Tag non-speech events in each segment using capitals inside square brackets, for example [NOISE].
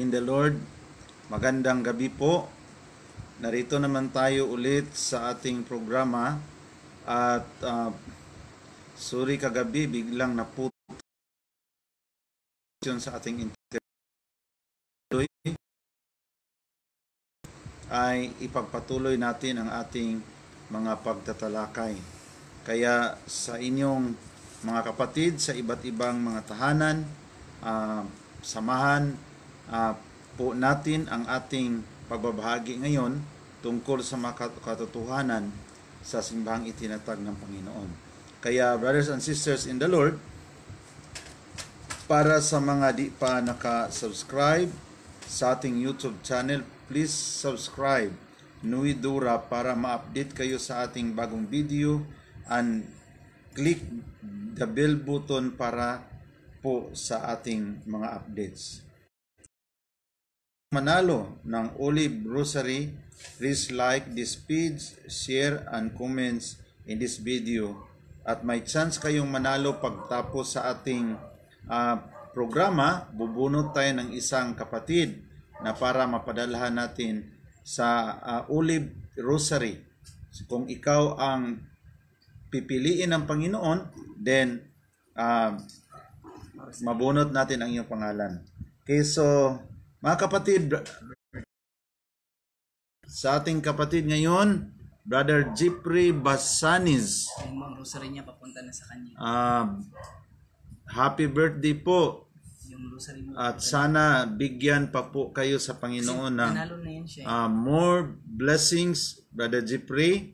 in the Lord. Magandang gabi po. Narito naman tayo ulit sa ating programa at uh, sorry kagabi biglang naputol sa ating interview ay ipagpatuloy natin ang ating mga pagtatalakay. Kaya sa inyong mga kapatid sa iba't ibang mga tahanan, uh, samahan, uh, po natin ang ating pagbabahagi ngayon tungkol sa mga katotohanan sa simbahang itinatag ng Panginoon. Kaya brothers and sisters in the Lord, para sa mga di pa naka-subscribe sa ating YouTube channel, please subscribe Nui Dura para ma-update kayo sa ating bagong video and click the bell button para po sa ating mga updates manalo ng olive rosary, please like this page, share, and comments in this video. At may chance kayong manalo pagtapos sa ating uh, programa, bubunot tayo ng isang kapatid na para mapadalhan natin sa uh, olive rosary. So, kung ikaw ang pipiliin ng Panginoon, then uh, mabunot natin ang iyong pangalan. Okay, so mga kapatid, sa ating kapatid ngayon, Brother Jipri Basanis. Yung rosary niya papunta na sa kanya. Uh, happy birthday po. Yung rosary mo. At sana bigyan pa po kayo sa Panginoon ng uh, more blessings, Brother Jipri,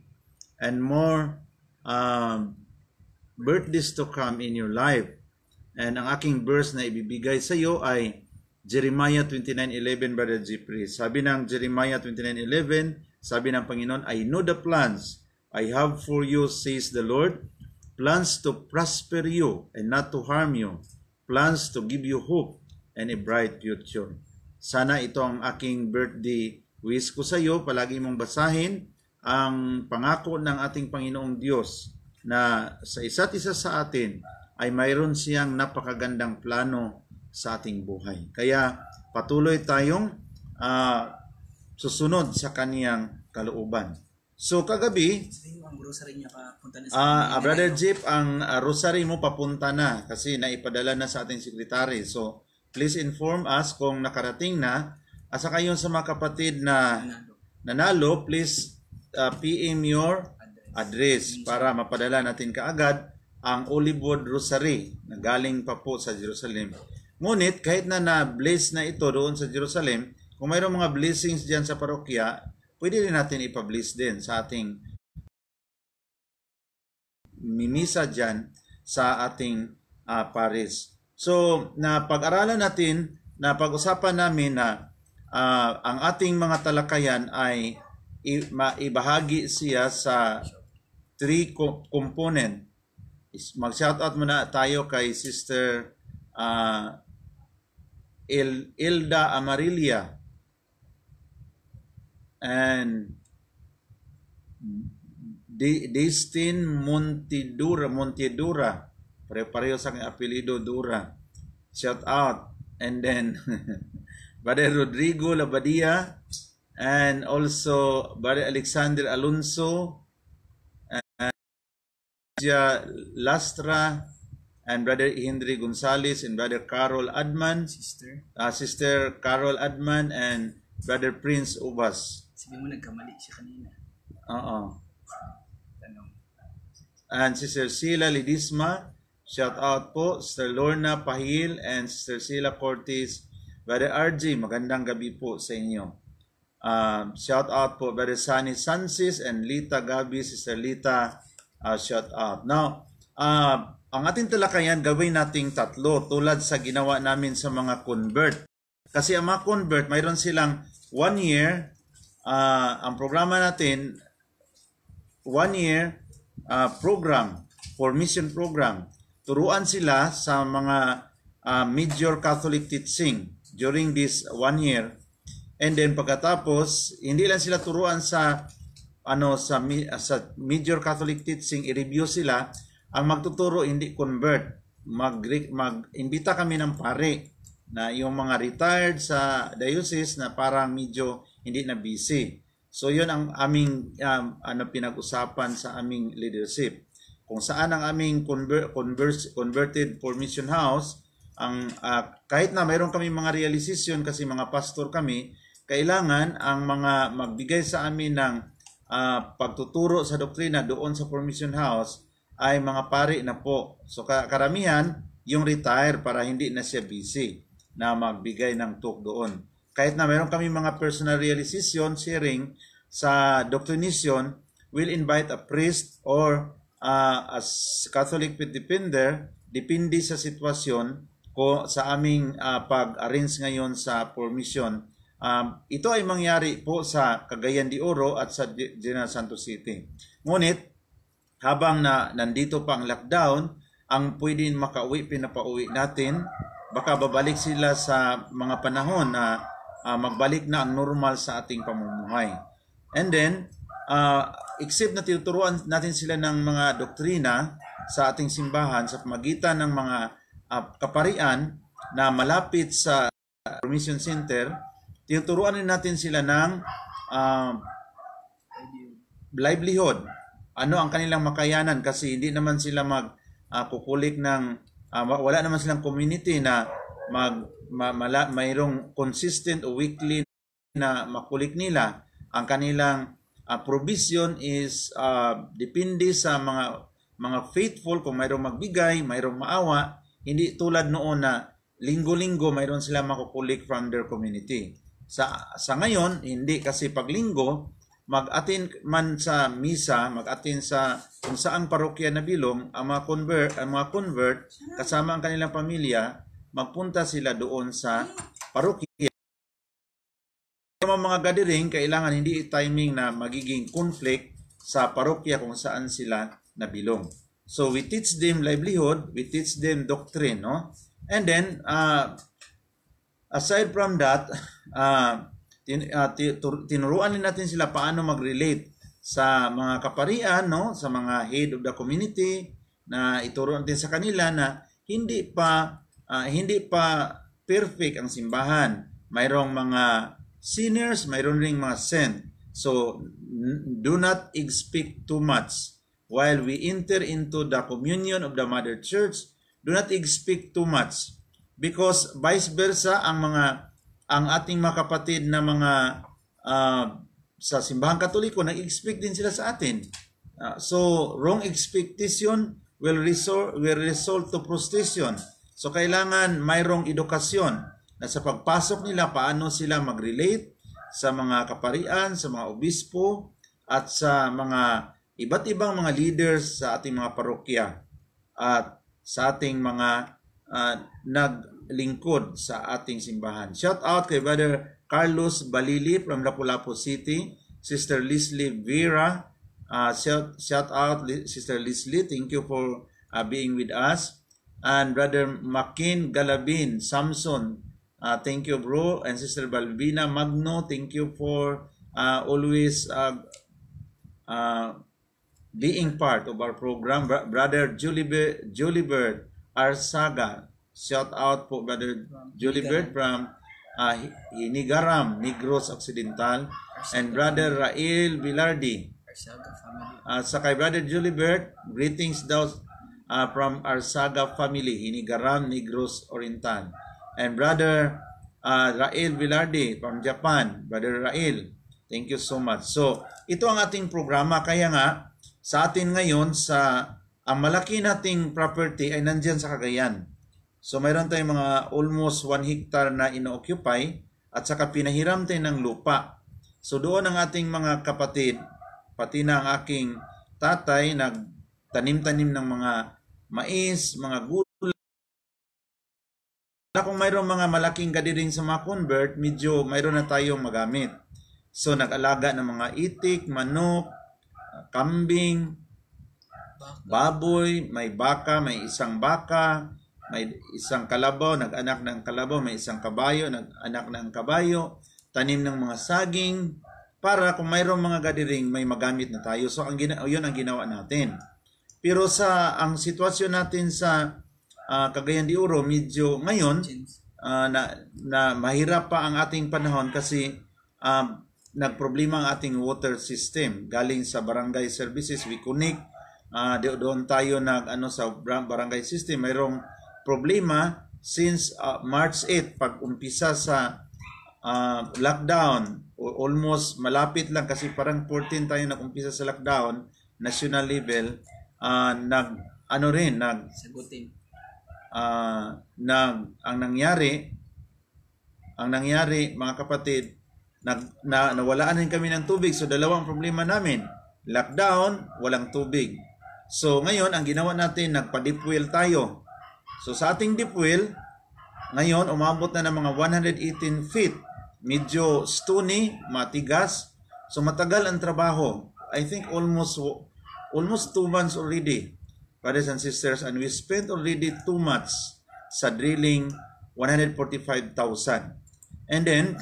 and more uh, birthdays to come in your life. And ang aking verse na ibibigay sa iyo ay Jeremiah 29.11, Brother Jeffrey. Sabi ng Jeremiah 29.11, sabi ng Panginoon, I know the plans I have for you, says the Lord, plans to prosper you and not to harm you, plans to give you hope and a bright future. Sana ito ang aking birthday wish ko sa iyo. Palagi mong basahin ang pangako ng ating Panginoong Diyos na sa isa't isa sa atin ay mayroon siyang napakagandang plano sa ating buhay. Kaya patuloy tayong uh, susunod sa kaniyang kalooban. So kagabi, ang rosary niya papunta na sa Ah, uh, Brother Jeep, ang uh, rosary mo papunta na kasi naipadala na sa ating secretary. So please inform us kung nakarating na. Asa kayo sa mga kapatid na nanalo, please uh, ah, PM your address para mapadala natin kaagad ang Olivewood Rosary na galing pa po sa Jerusalem. Ngunit kahit na na-bless na ito doon sa Jerusalem, kung mayroong mga blessings diyan sa parokya, pwede rin natin ipa-bless din sa ating mimisa diyan sa ating uh, ah, parish. So, na pag-aralan natin, na pag-usapan namin na uh, ang ating mga talakayan ay maibahagi siya sa three component. Mag-shoutout muna tayo kay Sister uh, El Elda Amarilia and Destin Montidura, Montidura, prepareho sa apelido Dura. Shout out. And then, [LAUGHS] bade Rodrigo Labadia, and also bade Alexander Alonso, and Lastra, and Brother Henry Gonzalez and Brother Carol Adman. Sister. Uh, Sister Carol Adman and Brother Prince Ubas. Sige mo, nagkamali siya kanina. Oo. Tanong. And Sister Sheila Lidisma. Shout out po, Sister Lorna Pahil and Sister Sheila Cortez. Brother RJ, magandang gabi po sa inyo. Um, shout out po, Brother Sunny Sansis and Lita Gabi, Sister Lita, uh, shout out. Now, uh, ang ating talakayan gawin nating tatlo tulad sa ginawa namin sa mga convert. Kasi ang mga convert, mayroon silang one year, uh, ang programa natin, one year uh, program for mission program. Turuan sila sa mga uh, major Catholic teaching during this one year. And then pagkatapos, hindi lang sila turuan sa ano sa sa major Catholic teaching, i-review sila ang magtuturo hindi convert. Mag, mag-imbita kami ng pare na yung mga retired sa diocese na parang medyo hindi na busy. So yun ang aming um, ano pinag-usapan sa aming leadership. Kung saan ang aming convert, convert, converted for mission house, ang uh, kahit na mayroon kami mga realization kasi mga pastor kami, kailangan ang mga magbigay sa amin ng uh, pagtuturo sa doktrina doon sa for mission house ay mga pari na po. So karamihan, yung retire para hindi na siya busy na magbigay ng talk doon. Kahit na meron kami mga personal realization sharing sa doctrination, we'll invite a priest or uh, ah, as Catholic depender, depende sa sitwasyon ko sa aming uh, pag-arrange ngayon sa permission. Um, ito ay mangyari po sa Cagayan de Oro at sa General Santos City. Ngunit, habang na nandito pa ang lockdown, ang pwedeng makauwi, pinapauwi natin, baka babalik sila sa mga panahon na uh, magbalik na ang normal sa ating pamumuhay. And then, uh, except na tinuturuan natin sila ng mga doktrina sa ating simbahan sa pamagitan ng mga uh, kaparian na malapit sa permission Center, tinuturuan natin sila ng uh, livelihood ano ang kanilang makayanan kasi hindi naman sila mag uh, kukulik ng uh, wala naman silang community na mag ma, mala, mayroong consistent o weekly na makulik nila ang kanilang uh, provision is uh, depende sa mga mga faithful kung mayroong magbigay, mayroong maawa, hindi tulad noon na linggo-linggo mayroon sila makukulik from their community. Sa sa ngayon, hindi kasi pag linggo mag attend man sa misa, mag attend sa kung saan parokya na bilong, ang mga convert, ang mga convert kasama ang kanilang pamilya, magpunta sila doon sa parokya. Yung mga gathering, kailangan hindi timing na magiging conflict sa parokya kung saan sila nabilong. So we teach them livelihood, we teach them doctrine, no? And then, uh, aside from that, uh, [LAUGHS] Ah, tinuruan din natin sila paano mag-relate sa mga kaparian, no? sa mga head of the community, na ituro natin sa kanila na hindi pa uh, hindi pa perfect ang simbahan. Mayroong mga sinners, mayroon ring mga saint. So, do not expect too much. While we enter into the communion of the Mother Church, do not expect too much. Because vice versa, ang mga ang ating mga kapatid na mga uh, sa simbahang katoliko, nag-expect din sila sa atin. Uh, so, wrong expectation will result, will result to frustration. So, kailangan mayroong edukasyon na sa pagpasok nila, paano sila mag-relate sa mga kaparian, sa mga obispo, at sa mga iba't ibang mga leaders sa ating mga parokya at sa ating mga uh, nag lingkod sa ating simbahan. Shout out kay Brother Carlos Balili from Lapu-Lapu City, Sister Leslie Vera, uh, shout, shout out Sister Leslie, thank you for uh, being with us. And Brother Makin Galabin, Samson, uh, thank you bro. And Sister Balbina Magno, thank you for uh, always uh, uh, being part of our program. Brother Julibert, Julibert Arsaga, Shout out po Brother Julie Bird from uh, Hinigaram, Negros Occidental. And Brother Rail Villardi. Uh, sa kay Brother Julie Bird, greetings daw uh, from Arsaga family, Hinigaram, Negros Oriental. And Brother uh, ah, Rail Villardi from Japan. Brother Rail, thank you so much. So, ito ang ating programa. Kaya nga, sa atin ngayon, sa ang malaki nating property ay nandyan sa Cagayan. So mayroon tayong mga almost 1 hectare na ino-occupy at saka pinahiram tayo ng lupa. So doon ang ating mga kapatid, pati na ang aking tatay, nagtanim-tanim ng mga mais, mga gulay. Na kung mayroon mga malaking gadiring sa mga convert, medyo mayroon na tayong magamit. So nag-alaga ng mga itik, manok, kambing, baboy, may baka, may isang baka, may isang kalabaw, nag-anak ng kalabaw, may isang kabayo, nag-anak ng kabayo, tanim ng mga saging, para kung mayroong mga gadiring, may magamit na tayo. So, ang gina- yun ang ginawa natin. Pero sa ang sitwasyon natin sa uh, Cagayan de Oro, medyo ngayon, uh, na, na mahirap pa ang ating panahon kasi uh, nagproblema ang ating water system. Galing sa barangay services, we connect, uh, doon tayo nag ano, sa barangay system, mayroong problema since uh, March 8 pag umpisa sa uh, lockdown almost malapit lang kasi parang 14 tayo nag-umpisa sa lockdown national level uh, nag ano rin nag sagutin uh, nag ang nangyari ang nangyari mga kapatid nag na, nawalaan din kami ng tubig so dalawang problema namin lockdown walang tubig so ngayon ang ginawa natin nagpa-deep well tayo So sa ating deep well, ngayon umabot na ng mga 118 feet. Medyo stony, matigas. So matagal ang trabaho. I think almost almost 2 months already. Brothers and sisters, and we spent already 2 months sa drilling 145,000. And then,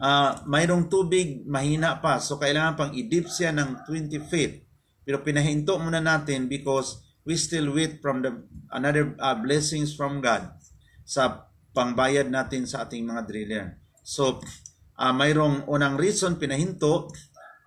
uh, mayroong tubig mahina pa. So kailangan pang i-dip siya ng 20 feet. Pero pinahinto muna natin because we still wait from the another uh, blessings from God sa pangbayad natin sa ating mga driller. So, uh, mayroong unang reason pinahinto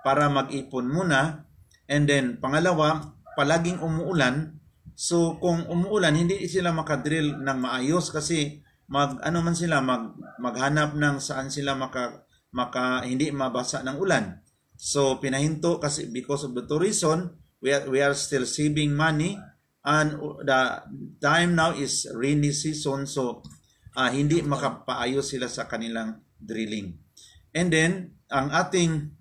para mag-ipon muna and then pangalawa, palaging umuulan. So, kung umuulan, hindi sila makadrill ng maayos kasi mag ano man sila mag maghanap ng saan sila maka maka hindi mabasa ng ulan. So pinahinto kasi because of the reason, we are, we are still saving money and the time now is rainy season so uh, hindi makapaayos sila sa kanilang drilling. And then ang ating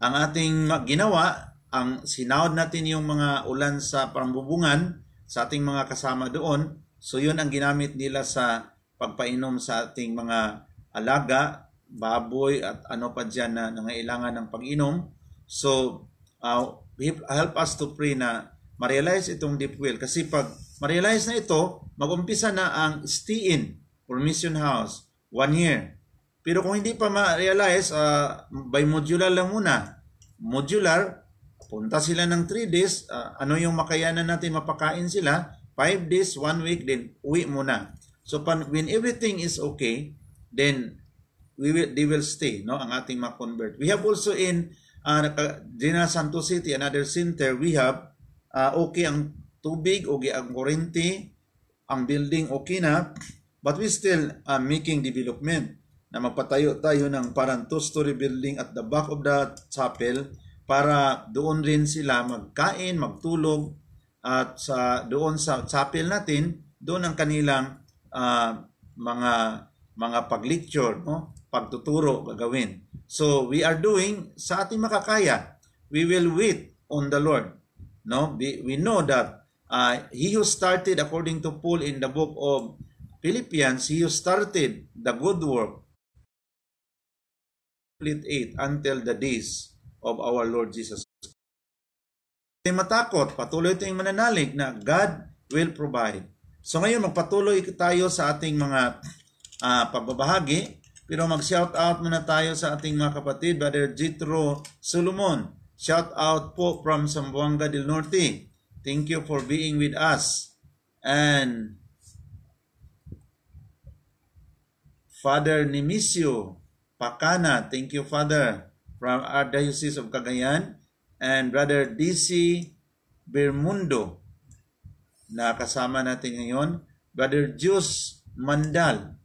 ang ating ginawa, ang sinawad natin yung mga ulan sa pambubungan sa ating mga kasama doon. So yun ang ginamit nila sa pagpainom sa ating mga alaga, baboy at ano pa dyan na nangailangan ng pag-inom. So uh, help us to pray na ma-realize itong deep well. Kasi pag ma-realize na ito, mag-umpisa na ang stay in or mission house, one year. Pero kung hindi pa ma-realize, uh, by modular lang muna. Modular, punta sila ng 3 days, uh, ano yung makayanan natin mapakain sila, 5 days, 1 week, then uwi muna. So pan, when everything is okay, then we will, they will stay, no? ang ating ma-convert. We have also in uh, General Santos City, another center, we have uh, okay ang tubig, okay ang kurente, ang building okay na, but we still uh, making development na magpatayo tayo ng parang two-story building at the back of the chapel para doon rin sila magkain, magtulog at sa doon sa chapel natin, doon ang kanilang uh, mga mga paglecture, no? pagtuturo gagawin. So we are doing sa ating makakaya. We will wait on the Lord. No, we, we know that uh, he who started according to Paul in the book of Philippians, he who started the good work complete it until the days of our Lord Jesus Christ. matakot, patuloy tayong mananalig na God will provide. So ngayon, magpatuloy tayo sa ating mga uh, pagbabahagi pero mag-shout out muna tayo sa ating mga kapatid, Brother Jitro Solomon. Shout out po from Zamboanga del Norte. Thank you for being with us. And Father Nimisio Pakana, thank you Father from our Diocese of Cagayan. And Brother DC Bermundo na kasama natin ngayon. Brother Jus Mandal,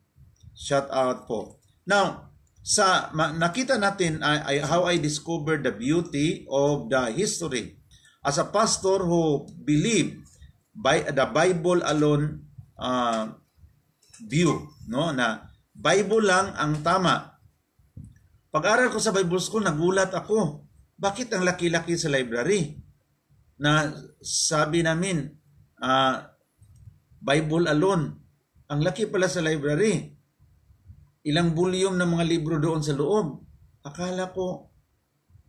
shout out po. Now, sa nakita natin I, I, how I discovered the beauty of the history as a pastor who believe by the Bible alone uh, view no na Bible lang ang tama. Pag-aral ko sa Bible school nagulat ako. Bakit ang laki-laki sa library? Na sabi namin uh, Bible alone. Ang laki pala sa library. Ilang volume ng mga libro doon sa loob. Akala ko,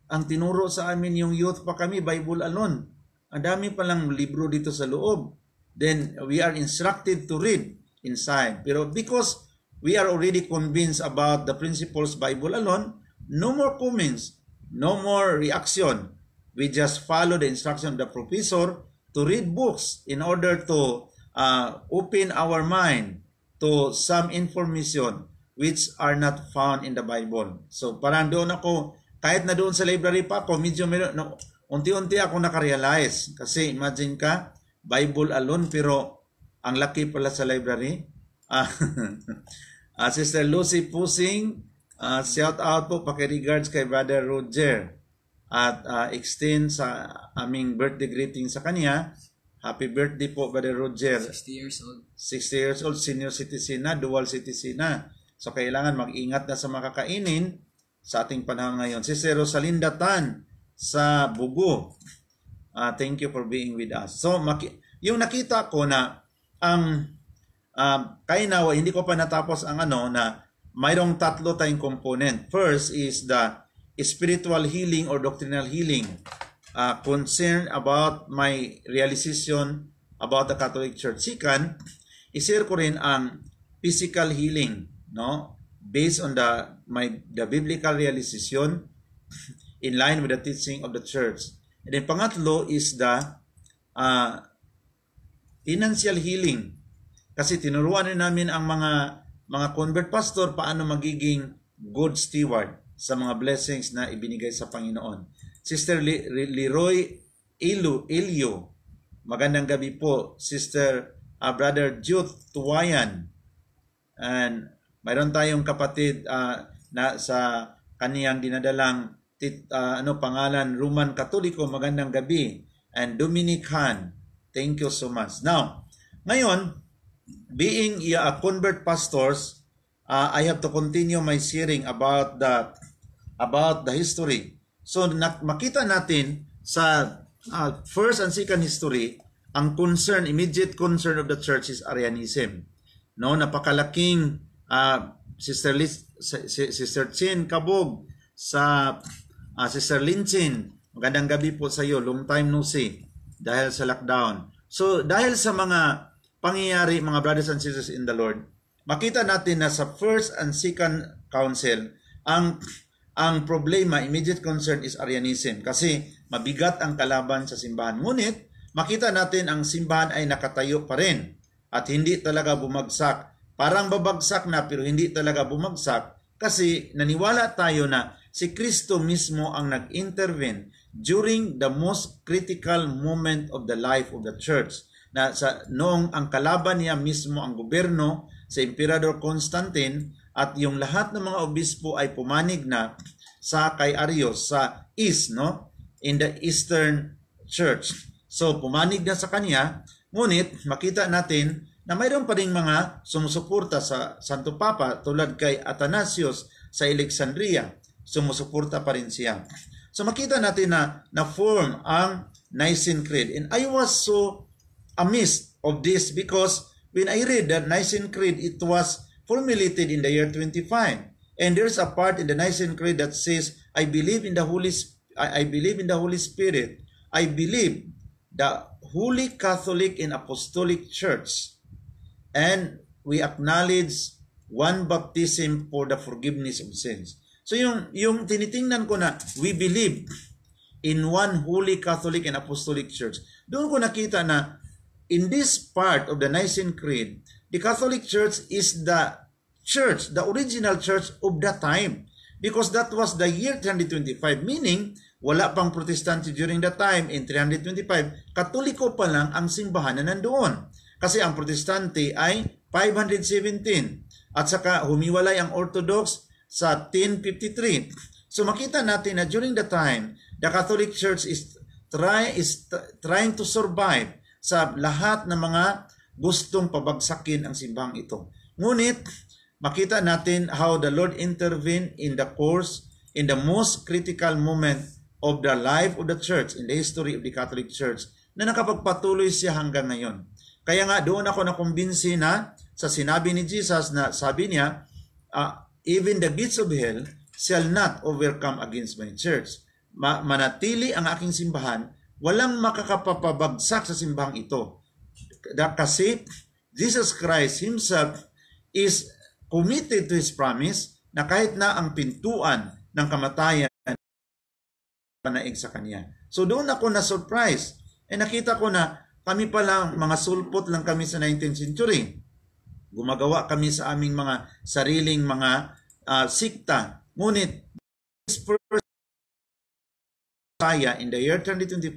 ang tinuro sa amin yung youth pa kami, Bible alone. Ang dami palang libro dito sa loob. Then we are instructed to read inside. Pero because we are already convinced about the principles Bible alone, no more comments, no more reaction. We just follow the instruction of the professor to read books in order to uh, open our mind to some information which are not found in the Bible. So parang doon ako, kahit na doon sa library pa ako, medyo meron, no, unti-unti ako nakarealize. Kasi imagine ka, Bible alone, pero ang laki pala sa library. Ah, uh, [LAUGHS] Sister Lucy Pusing, uh, shout out po, pakiregards kay Brother Roger. At uh, extend sa aming birthday greeting sa kanya. Happy birthday po, Brother Roger. 60 years old. 60 years old, senior citizen na, dual citizen na. So kailangan mag-ingat na sa makakainin sa ating panahon ngayon. Si Sir Rosalinda Tan sa Bugo. Uh, thank you for being with us. So yung nakita ko na ang um, kainawa, hindi ko pa natapos ang ano na mayroong tatlo tayong component. First is the spiritual healing or doctrinal healing. Uh, concern about my realization about the Catholic Church. Second, isir ko rin ang physical healing no based on the my the biblical realization in line with the teaching of the church and then pangatlo is the uh, financial healing kasi tinuruan rin namin ang mga mga convert pastor paano magiging good steward sa mga blessings na ibinigay sa Panginoon. Sister Leroy Ilu, Ilio, magandang gabi po. Sister uh, Brother Jude Tuwayan, and mayroon tayong kapatid uh, na sa kaniyang dinadalang tit, uh, ano pangalan Roman Katoliko. Magandang gabi. And Dominic Han. Thank you so much. Now, ngayon, being a convert pastors, uh, I have to continue my sharing about the about the history. So nak- makita natin sa uh, first and second history, ang concern, immediate concern of the church is Arianism. No, napakalaking uh, Sister, Liz, Sister Chin Kabog sa uh, Sister Linchin. Magandang gabi po sa iyo. Long time no see dahil sa lockdown. So dahil sa mga pangyayari mga brothers and sisters in the Lord, makita natin na sa first and second council, ang ang problema, immediate concern is Arianism kasi mabigat ang kalaban sa simbahan. Ngunit makita natin ang simbahan ay nakatayo pa rin at hindi talaga bumagsak parang babagsak na pero hindi talaga bumagsak kasi naniwala tayo na si Kristo mismo ang nag-intervene during the most critical moment of the life of the church na sa noong ang kalaban niya mismo ang gobyerno sa Emperador Constantine at yung lahat ng mga obispo ay pumanig na sa kay Arius sa east no in the eastern church so pumanig na sa kanya ngunit makita natin na mayroon pa rin mga sumusuporta sa Santo Papa tulad kay Athanasius sa Alexandria. Sumusuporta pa rin siya. So makita natin na na-form ang Nicene Creed. And I was so amazed of this because when I read that Nicene Creed, it was formulated in the year 25. And there's a part in the Nicene Creed that says, I believe in the Holy I, I believe in the Holy Spirit. I believe the Holy Catholic and Apostolic Church and we acknowledge one baptism for the forgiveness of sins. So yung, yung tinitingnan ko na we believe in one holy Catholic and Apostolic Church, doon ko nakita na in this part of the Nicene Creed, the Catholic Church is the church, the original church of that time. Because that was the year 325, meaning wala pang protestante during that time in 325, katoliko pa lang ang simbahan na nandoon. Kasi ang protestante ay 517 at saka humiwalay ang orthodox sa 1053. So makita natin na during the time, the Catholic Church is, try, is trying to survive sa lahat ng mga gustong pabagsakin ang simbang ito. Ngunit, makita natin how the Lord intervened in the course, in the most critical moment of the life of the church, in the history of the Catholic Church, na nakapagpatuloy siya hanggang ngayon. Kaya nga doon ako na nakumbinsi na sa sinabi ni Jesus na sabi niya, uh, even the gates of hell shall not overcome against my church. Ma- manatili ang aking simbahan, walang makakapapabagsak sa simbahang ito. Kasi Jesus Christ Himself is committed to His promise na kahit na ang pintuan ng kamatayan panaig sa Kanya. So doon ako na-surprise. Eh nakita ko na kami pala, mga sulpot lang kami sa 19th century. Gumagawa kami sa aming mga sariling mga uh, sikta. Ngunit, this first in the year 2025,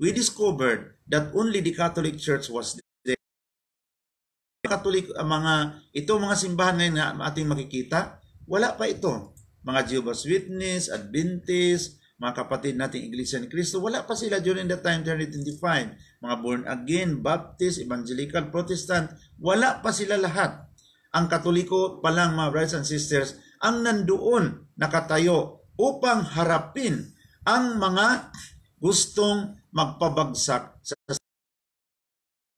we discovered that only the Catholic Church was there. Catholic, uh, mga, ito mga simbahan ngayon na ating makikita, wala pa ito. Mga Jehovah's Witness, Adventist, mga kapatid nating Iglesia ni Cristo, wala pa sila during the time 1925. Mga born again, Baptist, Evangelical, Protestant, wala pa sila lahat. Ang Katoliko pa lang mga brothers and sisters ang nandoon nakatayo upang harapin ang mga gustong magpabagsak sa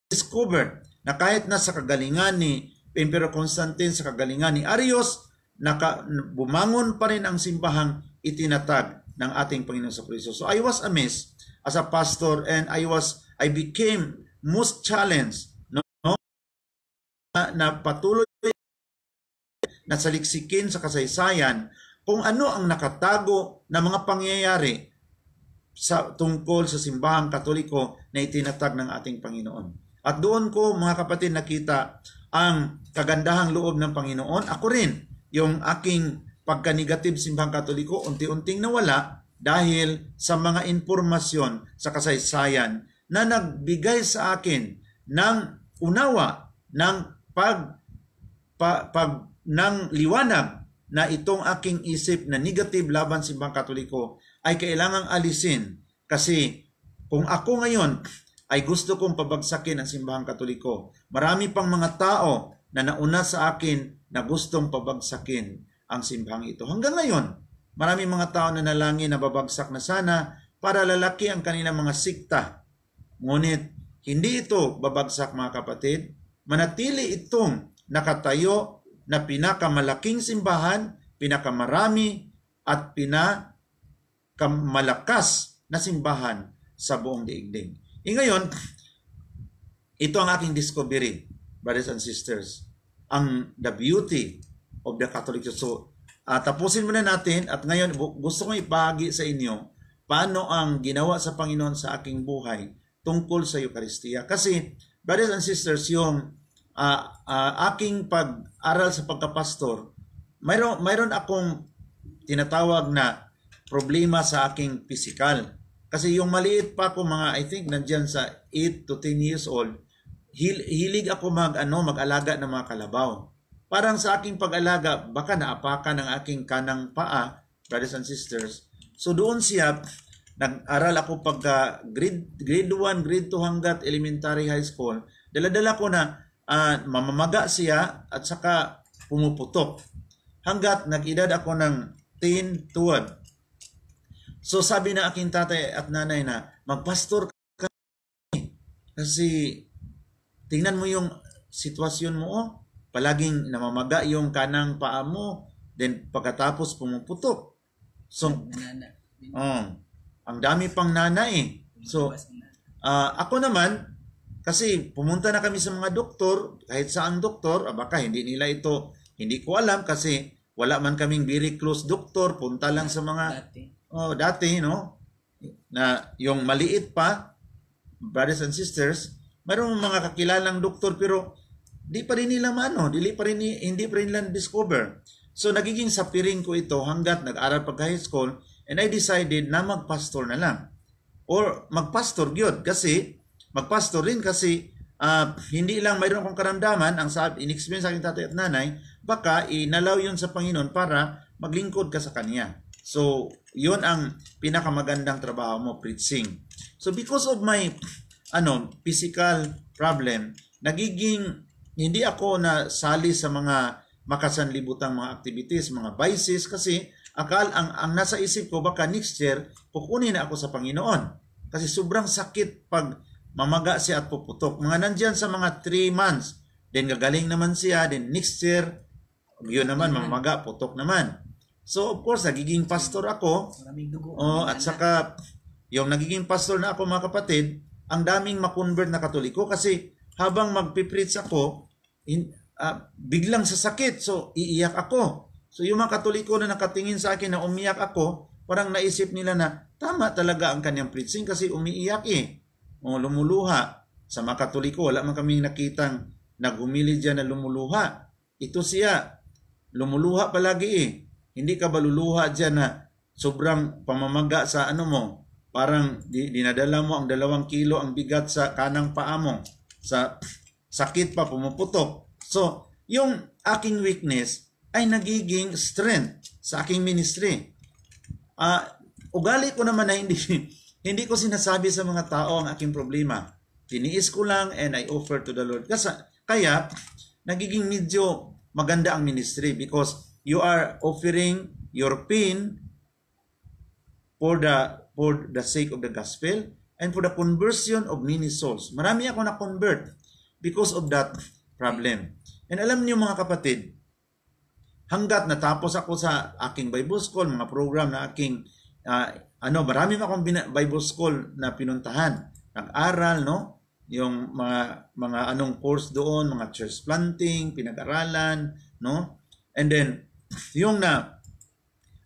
discover na kahit na sa kagalingan ni Emperor Constantine sa kagalingan ni Arius, naka, bumangon pa rin ang simbahang itinatag ng ating Panginoon sa Kristo. So I was amazed as a pastor and I was I became most challenged no, no? Na, na patuloy na saliksikin sa kasaysayan kung ano ang nakatago na mga pangyayari sa tungkol sa simbahang katoliko na itinatag ng ating Panginoon. At doon ko mga kapatid nakita ang kagandahang loob ng Panginoon. Ako rin yung aking pagka-negative simbahang katoliko, unti-unting nawala dahil sa mga impormasyon sa kasaysayan na nagbigay sa akin ng unawa ng pag, pa, pag ng liwanag na itong aking isip na negative laban simbahang katoliko ay kailangang alisin kasi kung ako ngayon ay gusto kong pabagsakin ang simbahang katoliko, marami pang mga tao na nauna sa akin na gustong pabagsakin ang simbahang ito. Hanggang ngayon, maraming mga tao na nalangin na babagsak na sana para lalaki ang kanilang mga sikta. Ngunit, hindi ito babagsak mga kapatid. Manatili itong nakatayo na pinakamalaking simbahan, pinakamarami at pinakamalakas na simbahan sa buong diigdig. E eh, ngayon, ito ang aking discovery, brothers and sisters, ang the beauty of the Catholic Church. So, uh, tapusin muna natin at ngayon gusto kong ibahagi sa inyo paano ang ginawa sa Panginoon sa aking buhay tungkol sa Eukaristiya. Kasi, brothers and sisters, yung uh, uh, aking pag-aral sa pagkapastor, mayroon, mayroon akong tinatawag na problema sa aking physical. Kasi yung maliit pa ako mga, I think, nandyan sa 8 to 10 years old, hil- hilig ako mag, ano, mag-alaga ng mga kalabaw. Parang sa aking pag-alaga, baka naapakan ng aking kanang paa, brothers and sisters. So doon siya, nag-aral ako pagka ah, grade, grade 1, grade 2 hanggat elementary high school. Daladala ko na uh, mamamaga siya at saka pumuputok. Hanggat nag-edad ako ng 10, 12. So sabi na aking tatay at nanay na, magpastor ka kasi tingnan mo yung sitwasyon mo oh palaging namamaga yung kanang paa mo, then pagkatapos pumuputok. So, oh, ang dami pang nana eh. So, uh, ako naman, kasi pumunta na kami sa mga doktor, kahit saan doktor, ah, baka hindi nila ito, hindi ko alam kasi wala man kaming very close doktor, punta lang sa mga... Oh, dati, no? Na yung maliit pa, brothers and sisters, mayroon mga kakilalang doktor pero Di pa rin nila maano, di pa rin, hindi pa rin nila discover. So nagiging sa piring ko ito hanggat nag-aral pagka high school and I decided na magpastor na lang. Or magpastor gyud kasi magpastor rin kasi uh, hindi lang mayroon akong karamdaman ang sa inexperience sa aking tatay at nanay, baka inalaw yon sa Panginoon para maglingkod ka sa Kanya. So, yon ang pinakamagandang trabaho mo, preaching. So, because of my ano, physical problem, nagiging hindi ako na sali sa mga makasanlibutang mga activities, mga vices kasi akal ang, ang nasa isip ko baka next year kukunin na ako sa Panginoon. Kasi sobrang sakit pag mamaga siya at puputok. Mga nandiyan sa mga 3 months, then gagaling naman siya, then next year, yun naman, mamaga, putok naman. So of course, nagiging pastor ako. Maraming dugo. Oh, at saka, yung nagiging pastor na ako mga kapatid, ang daming makonvert na katoliko kasi habang magpipreach ako, in, uh, biglang sasakit. So, iiyak ako. So, yung mga katoliko na nakatingin sa akin na umiyak ako, parang naisip nila na tama talaga ang kanyang preaching kasi umiiyak eh. O lumuluha. Sa mga katoliko, wala man kaming nakitang naghumili dyan na lumuluha. Ito siya. Lumuluha palagi eh. Hindi ka ba luluha dyan na sobrang pamamaga sa ano mo? Parang dinadala mo ang dalawang kilo ang bigat sa kanang paa mo. Sa sakit pa, pumuputok. So, yung aking weakness ay nagiging strength sa aking ministry. Uh, ugali ko naman na hindi, [LAUGHS] hindi ko sinasabi sa mga tao ang aking problema. Tiniis ko lang and I offer to the Lord. Kasi, kaya, nagiging medyo maganda ang ministry because you are offering your pain for the for the sake of the gospel and for the conversion of many souls. Marami ako na convert because of that problem. And alam niyo mga kapatid, hanggat natapos ako sa aking Bible School, mga program na aking, uh, ano, marami akong Bible School na pinuntahan. Nag-aral, no? Yung mga, mga anong course doon, mga church planting, pinag-aralan, no? And then, [CLEARS THROAT] yung na,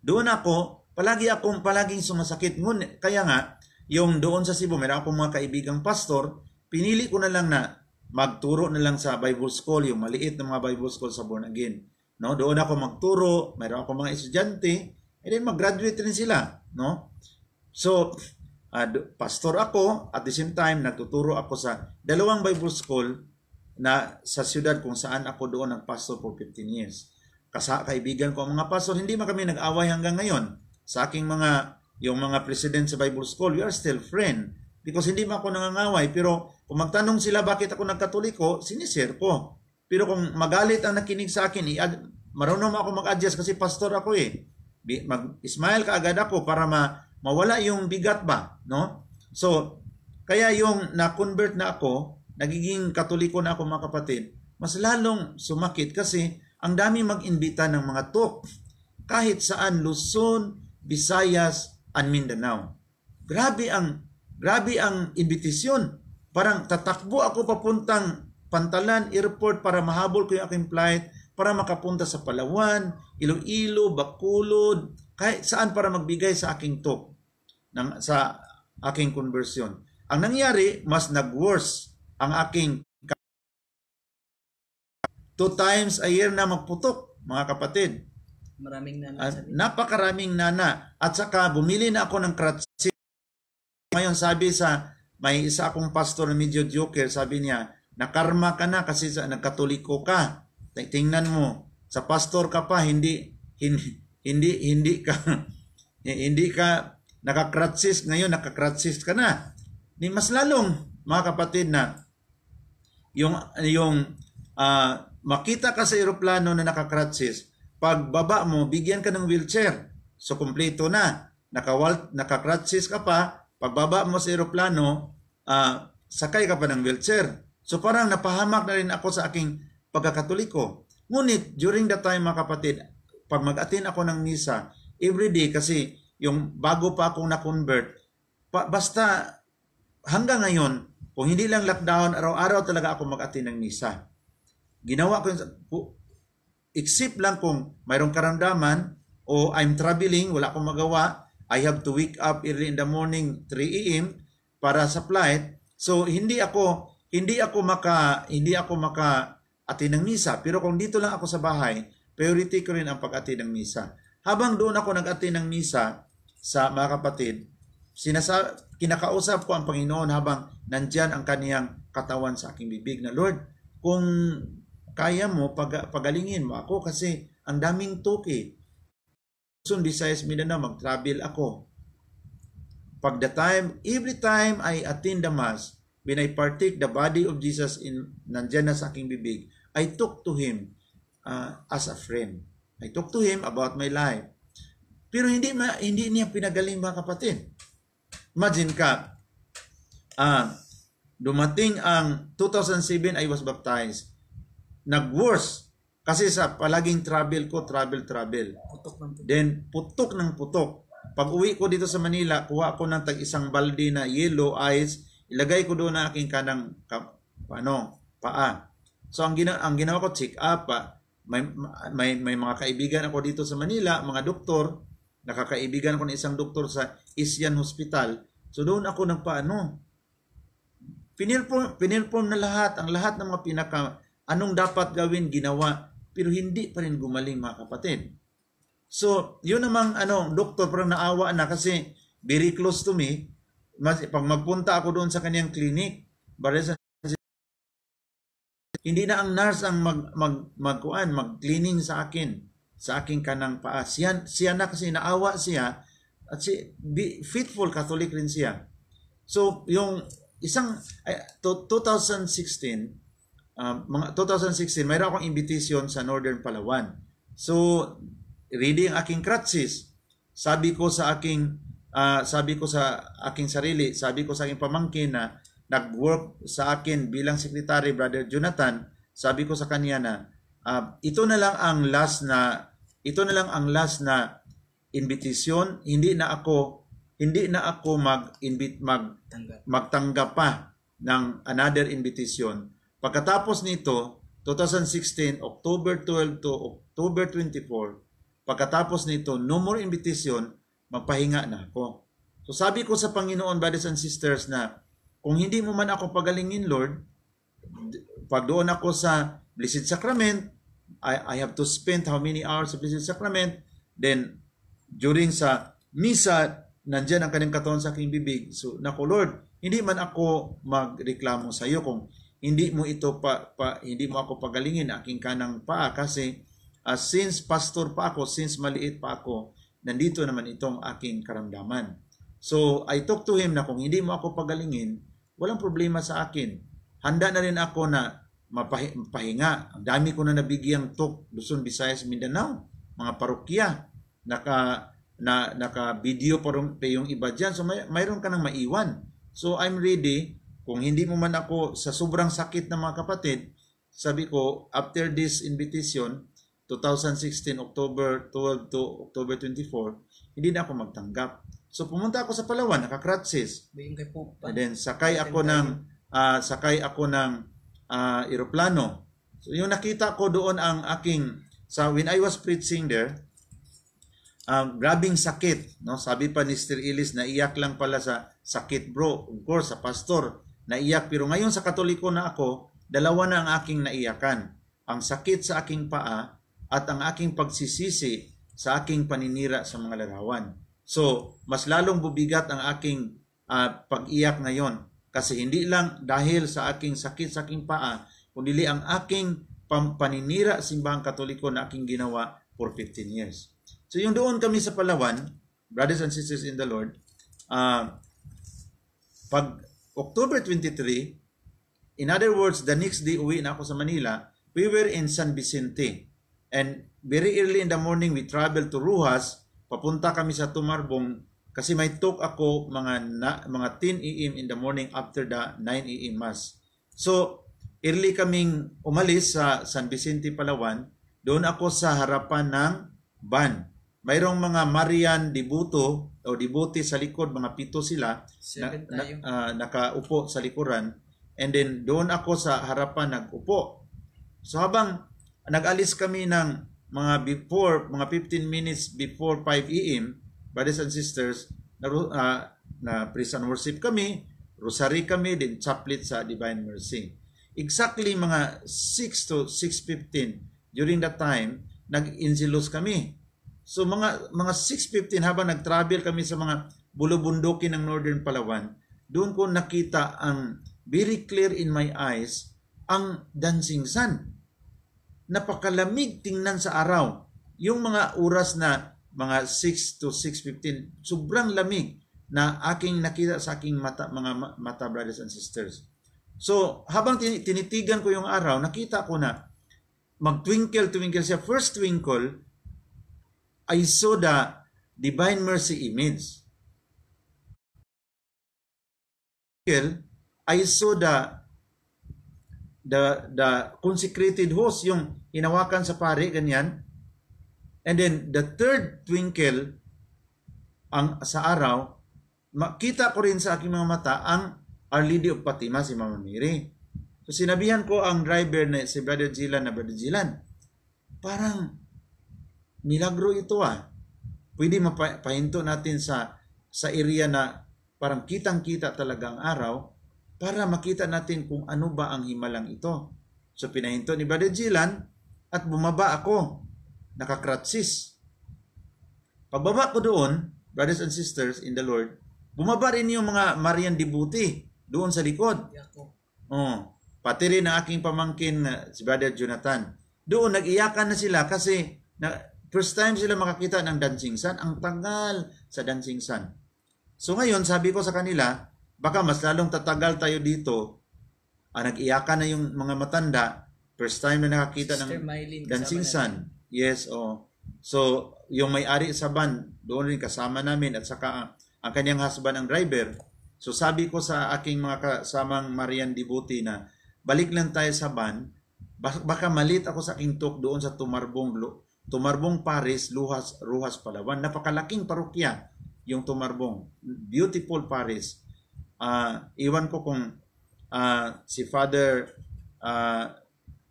doon ako, palagi akong palaging sumasakit. Ngunit, kaya nga, yung doon sa Cebu, meron akong mga kaibigang pastor, pinili ko na lang na magturo na lang sa Bible School, yung maliit na mga Bible School sa Born Again. No? Doon ako magturo, mayroon ako mga estudyante, and then mag-graduate rin sila. No? So, uh, pastor ako, at the same time, nagtuturo ako sa dalawang Bible School na sa siyudad kung saan ako doon nagpastor for 15 years. Kasa, kaibigan ko ang mga pastor, hindi man kami nag-away hanggang ngayon. Sa aking mga, yung mga president sa Bible School, we are still friend. Because hindi man ako nangangaway, pero kung magtanong sila bakit ako nagkatoliko, sinisir ko. Pero kung magalit ang nakinig sa akin, marunong ako mag-adjust kasi pastor ako eh. Mag-smile ka agad ako para ma mawala yung bigat ba, no? So, kaya yung na-convert na ako, nagiging katoliko na ako mga kapatid, mas lalong sumakit kasi ang dami mag-imbita ng mga talk kahit saan Luzon, Visayas, and Mindanao. Grabe ang grabe ang imbitasyon Parang tatakbo ako papuntang Pantalan Airport para mahabol ko yung aking flight para makapunta sa Palawan, Iloilo, Bacolod, kahit saan para magbigay sa aking talk ng, sa aking conversion. Ang nangyari, mas nag-worse ang aking two times a year na magputok, mga kapatid. Maraming nana. At, napakaraming nana. At saka bumili na ako ng kratsi. Ngayon sabi sa may isa akong pastor na medyo joker, sabi niya, nakarma ka na kasi sa, nagkatoliko ka. Tingnan mo, sa pastor ka pa, hindi, hindi, hindi, hindi ka, [LAUGHS] hindi ka nakakratsis, ngayon nakakratsis ka na. Ni mas lalong, mga kapatid, na yung, yung uh, makita ka sa aeroplano na nakakratsis, pag baba mo, bigyan ka ng wheelchair. So, kumpleto na. Nakawal, nakakratsis ka pa, Pagbaba mo sa eroplano, uh, sakay ka pa ng wheelchair. So parang napahamak na rin ako sa aking pagkakatoliko. Ngunit during that time mga kapatid, pag mag-attend ako ng misa, day kasi yung bago pa akong na-convert, pa, basta hanggang ngayon, kung hindi lang lockdown, araw-araw talaga ako mag-attend ng misa. Ginawa ko yung, except lang kung mayroong karamdaman o I'm traveling, wala akong magawa, I have to wake up early in the morning 3 AM para sa flight. So hindi ako hindi ako maka hindi ako maka atin ng misa. Pero kung dito lang ako sa bahay, priority ko rin ang pag-atin ng misa. Habang doon ako nag-atin ng misa sa mga kapatid, sinasa kinakausap ko ang Panginoon habang nandiyan ang kaniyang katawan sa aking bibig na Lord, kung kaya mo, pag, pagalingin mo ako kasi ang daming tuki soon Visayas Mindanao mag-travel ako. Pag the time, every time I attend the mass, when I partake the body of Jesus in nandyan na sa aking bibig, I talk to him uh, as a friend. I talk to him about my life. Pero hindi ma, hindi niya pinagaling mga kapatid. Imagine ka, uh, dumating ang 2007, I was baptized. Nag-worse kasi sa palaging travel ko, travel, travel. Putok ng putok. Then, putok ng putok. Pag uwi ko dito sa Manila, kuha ko ng tag isang balde na yellow ice, ilagay ko doon ang aking kanang ka, ano, paa. So ang gina ang ginawa ko check up pa. Ah. May, may may mga kaibigan ako dito sa Manila, mga doktor, nakakaibigan ko ng isang doktor sa Isian Hospital. So doon ako nagpaano. Pinirform pinirform na lahat, ang lahat ng mga pinaka anong dapat gawin ginawa pero hindi pa rin gumaling mga kapatid. So, yun namang ano, doktor parang naawa na kasi very close to me. Mas, pag magpunta ako doon sa kaniyang clinic, baris hindi na ang nurse ang mag mag magkuan, mag-cleaning sa akin sa aking kanang paas. Siya, siya na kasi naawa siya at si be, faithful Catholic rin siya. So yung isang 2016 um, mga 2016, mayroon akong invitation sa Northern Palawan. So, reading aking crutches. Sabi ko sa aking uh, sabi ko sa aking sarili, sabi ko sa aking pamangkin na nag-work sa akin bilang secretary brother Jonathan, sabi ko sa kanya na uh, ito na lang ang last na ito na lang ang last na invitation, hindi na ako hindi na ako mag invite mag magtanggap pa ng another invitation Pagkatapos nito, 2016, October 12 to October 24, pagkatapos nito, no more invitation, magpahinga na ako. So sabi ko sa Panginoon, brothers and sisters, na kung hindi mo man ako pagalingin, Lord, pag doon ako sa Blessed Sacrament, I, I have to spend how many hours sa Blessed Sacrament, then during sa Misa, nandyan ang kanyang katawan sa aking bibig. So, nako Lord, hindi man ako magreklamo sa iyo kung hindi mo ito pa, pa hindi mo ako pagalingin aking kanang paa kasi uh, since pastor pa ako since maliit pa ako nandito naman itong aking karamdaman so I talk to him na kung hindi mo ako pagalingin walang problema sa akin handa na rin ako na mapahinga ang dami ko na nabigyang talk Luzon Visayas Mindanao mga parokya naka na naka video pa yung iba diyan so may, mayroon ka nang maiwan so I'm ready kung hindi mo man ako sa sobrang sakit na mga kapatid, sabi ko, after this invitation, 2016, October 12 to October 24, hindi na ako magtanggap. So pumunta ako sa Palawan, nakakratsis. And then sakay ako ng uh, sakay ako ng uh, eroplano. So yung nakita ko doon ang aking sa so, when I was preaching there, um, grabing sakit. No? Sabi pa ni Sir na iyak lang pala sa sakit bro. Of course, sa pastor naiyak pero ngayon sa katoliko na ako, dalawa na ang aking naiyakan. Ang sakit sa aking paa at ang aking pagsisisi sa aking paninira sa mga larawan. So, mas lalong bubigat ang aking uh, pag-iyak ngayon kasi hindi lang dahil sa aking sakit sa aking paa, kundi ang aking paninira simbahang katoliko na aking ginawa for 15 years. So yung doon kami sa Palawan, brothers and sisters in the Lord, uh, pag October 23, in other words, the next day uwi na ako sa Manila, we were in San Vicente. And very early in the morning, we traveled to Ruhas. Papunta kami sa Tumarbong kasi may talk ako mga na, mga 10 a.m. in the morning after the 9 a.m. mass. So, early kaming umalis sa San Vicente, Palawan. Doon ako sa harapan ng van. Mayroong mga Marian Dibuto o Dibote sa likod, mga pito sila, na, na, uh, nakaupo sa likuran. And then doon ako sa harapan nagupo. So habang nag-alis kami ng mga before, mga 15 minutes before 5 a.m., brothers and sisters, na, uh, ah, na praise and worship kami, rosary kami, din chaplet sa Divine Mercy. Exactly mga 6 to 6.15 during that time, nag-insilos kami So mga mga 6:15 habang nag-travel kami sa mga bulubundukin ng Northern Palawan, doon ko nakita ang very clear in my eyes ang dancing sun. Napakalamig tingnan sa araw. Yung mga oras na mga 6 to 6.15, sobrang lamig na aking nakita sa aking mata, mga mata brothers and sisters. So, habang tinitigan ko yung araw, nakita ko na mag-twinkle, twinkle siya. First twinkle, I saw the divine mercy image. Here, I saw the the the consecrated host yung hinawakan sa pare ganyan. And then the third twinkle ang sa araw, makita ko rin sa aking mga mata ang Our Lady of Fatima si Mama Mary. So sinabihan ko ang driver na si Brother Jilan na Brother Jilan, parang Milagro ito ah. Pwede mapahinto natin sa sa area na parang kitang-kita talaga ang araw para makita natin kung ano ba ang himalang ito. So pinahinto ni Brother Jilan at bumaba ako. Nakakratsis. Pagbaba ko doon, brothers and sisters in the Lord, bumaba rin yung mga Marian Dibuti doon sa likod. Oh, pati rin ang aking pamangkin si Brother Jonathan. Doon nag-iyakan na sila kasi na, First time sila makakita ng dancing sun, ang tangal sa dancing sun. So ngayon, sabi ko sa kanila, baka mas lalong tatagal tayo dito. Ah, nag-iyakan na yung mga matanda. First time na nakakita Sister ng Mylene, dancing sun. Natin. Yes, oh. So, yung may-ari sa van, doon rin kasama namin at saka ang, ah, ang kanyang husband ang driver. So sabi ko sa aking mga kasamang Marian Dibuti na balik lang tayo sa van, baka malit ako sa aking talk doon sa tumarbong Tumarbong Paris, Luhas, Ruhas, Palawan. Napakalaking parokya yung Tumarbong. Beautiful Paris. Uh, iwan ko kung uh, si Father uh,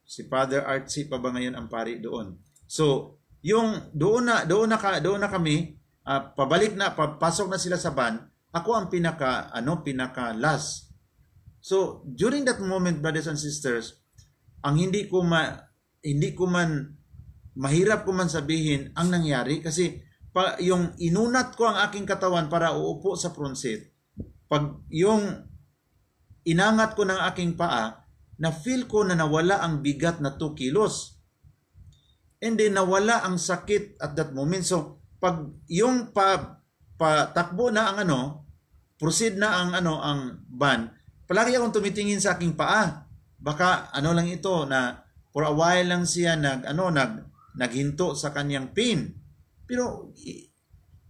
si Father Artsy pa ba ngayon ang pari doon. So, yung doon na doon na ka, doon na kami uh, pabalik na papasok na sila sa van, ako ang pinaka ano pinaka last. So, during that moment brothers and sisters, ang hindi ko ma, hindi ko man mahirap ko man sabihin ang nangyari kasi pa, yung inunat ko ang aking katawan para uupo sa front seat, pag yung inangat ko ng aking paa, na feel ko na nawala ang bigat na 2 kilos. And then nawala ang sakit at that moment. So pag yung pa, patakbo na ang ano, proceed na ang ano ang ban, palagi akong tumitingin sa aking paa. Baka ano lang ito na for a while lang siya nag ano nag naghinto sa kanyang pain. Pero